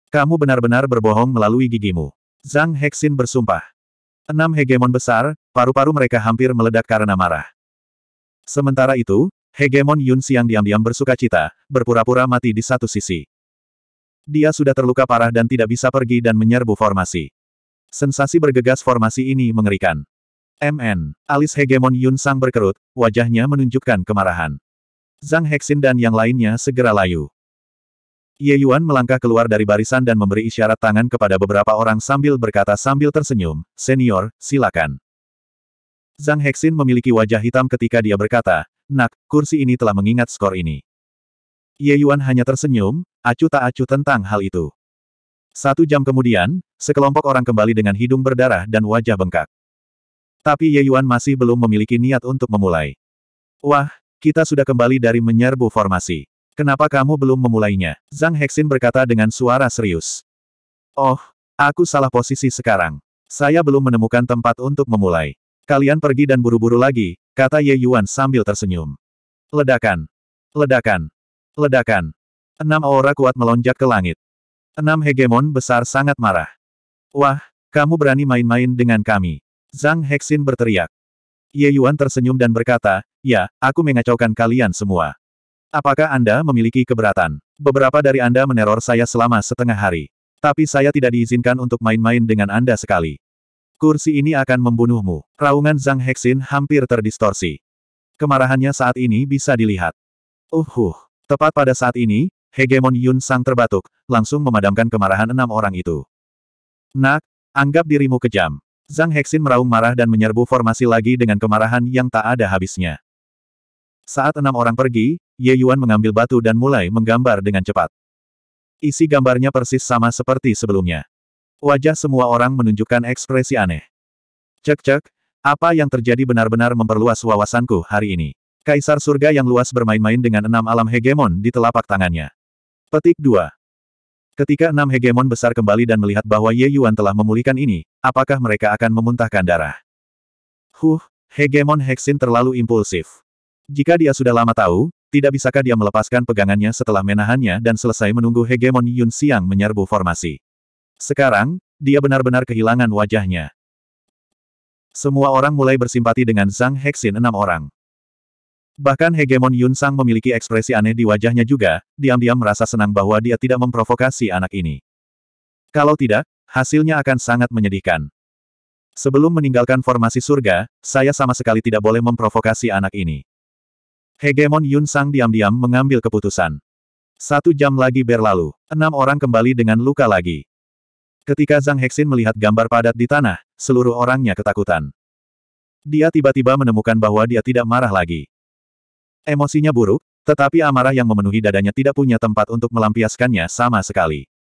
Kamu benar-benar berbohong melalui gigimu. Zhang Hexin bersumpah. Enam hegemon besar, paru-paru mereka hampir meledak karena marah. Sementara itu, hegemon Yun Xiang diam-diam bersuka cita, berpura-pura mati di satu sisi. Dia sudah terluka parah dan tidak bisa pergi dan menyerbu formasi. Sensasi bergegas formasi ini mengerikan. MN, alis hegemon Yun Sang berkerut, wajahnya menunjukkan kemarahan. Zhang Hexin dan yang lainnya segera layu. Ye Yuan melangkah keluar dari barisan dan memberi isyarat tangan kepada beberapa orang sambil berkata sambil tersenyum, Senior, silakan. Zhang Hexin memiliki wajah hitam ketika dia berkata, Nak, kursi ini telah mengingat skor ini. Ye Yuan hanya tersenyum, acu tak acu tentang hal itu. Satu jam kemudian, sekelompok orang kembali dengan hidung berdarah dan wajah bengkak. Tapi Ye Yuan masih belum memiliki niat untuk memulai. Wah, kita sudah kembali dari menyerbu formasi. Kenapa kamu belum memulainya? Zhang Hexin berkata dengan suara serius. Oh, aku salah posisi sekarang. Saya belum menemukan tempat untuk memulai. Kalian pergi dan buru-buru lagi, kata Ye Yuan sambil tersenyum. Ledakan. Ledakan. Ledakan. Enam aura kuat melonjak ke langit. Enam hegemon besar sangat marah. Wah, kamu berani main-main dengan kami. Zhang Hexin berteriak. Ye Yuan tersenyum dan berkata, ya, aku mengacaukan kalian semua. Apakah Anda memiliki keberatan? Beberapa dari Anda meneror saya selama setengah hari. Tapi saya tidak diizinkan untuk main-main dengan Anda sekali. Kursi ini akan membunuhmu. Raungan Zhang Hexin hampir terdistorsi. Kemarahannya saat ini bisa dilihat. Uhuh. Tepat pada saat ini, hegemon Yun Sang terbatuk, langsung memadamkan kemarahan enam orang itu. Nak, anggap dirimu kejam. Zhang Hexin meraung marah dan menyerbu formasi lagi dengan kemarahan yang tak ada habisnya. Saat enam orang pergi, Ye Yuan mengambil batu dan mulai menggambar dengan cepat. Isi gambarnya persis sama seperti sebelumnya. Wajah semua orang menunjukkan ekspresi aneh. Cek-cek, apa yang terjadi benar-benar memperluas wawasanku hari ini. Kaisar surga yang luas bermain-main dengan enam alam hegemon di telapak tangannya. Petik 2. Ketika enam hegemon besar kembali dan melihat bahwa Ye Yuan telah memulihkan ini, apakah mereka akan memuntahkan darah? Huh, hegemon Hexin terlalu impulsif. Jika dia sudah lama tahu, tidak bisakah dia melepaskan pegangannya setelah menahannya dan selesai menunggu hegemon Yun Xiang menyerbu formasi. Sekarang, dia benar-benar kehilangan wajahnya. Semua orang mulai bersimpati dengan Zhang Hexin enam orang. Bahkan hegemon Yun Sang memiliki ekspresi aneh di wajahnya juga, diam-diam merasa senang bahwa dia tidak memprovokasi anak ini. Kalau tidak, hasilnya akan sangat menyedihkan. Sebelum meninggalkan formasi surga, saya sama sekali tidak boleh memprovokasi anak ini. Hegemon Yun Sang diam-diam mengambil keputusan. Satu jam lagi berlalu, enam orang kembali dengan luka lagi. Ketika Zhang Hexin melihat gambar padat di tanah, seluruh orangnya ketakutan. Dia tiba-tiba menemukan bahwa dia tidak marah lagi. Emosinya buruk, tetapi amarah yang memenuhi dadanya tidak punya tempat untuk melampiaskannya sama sekali.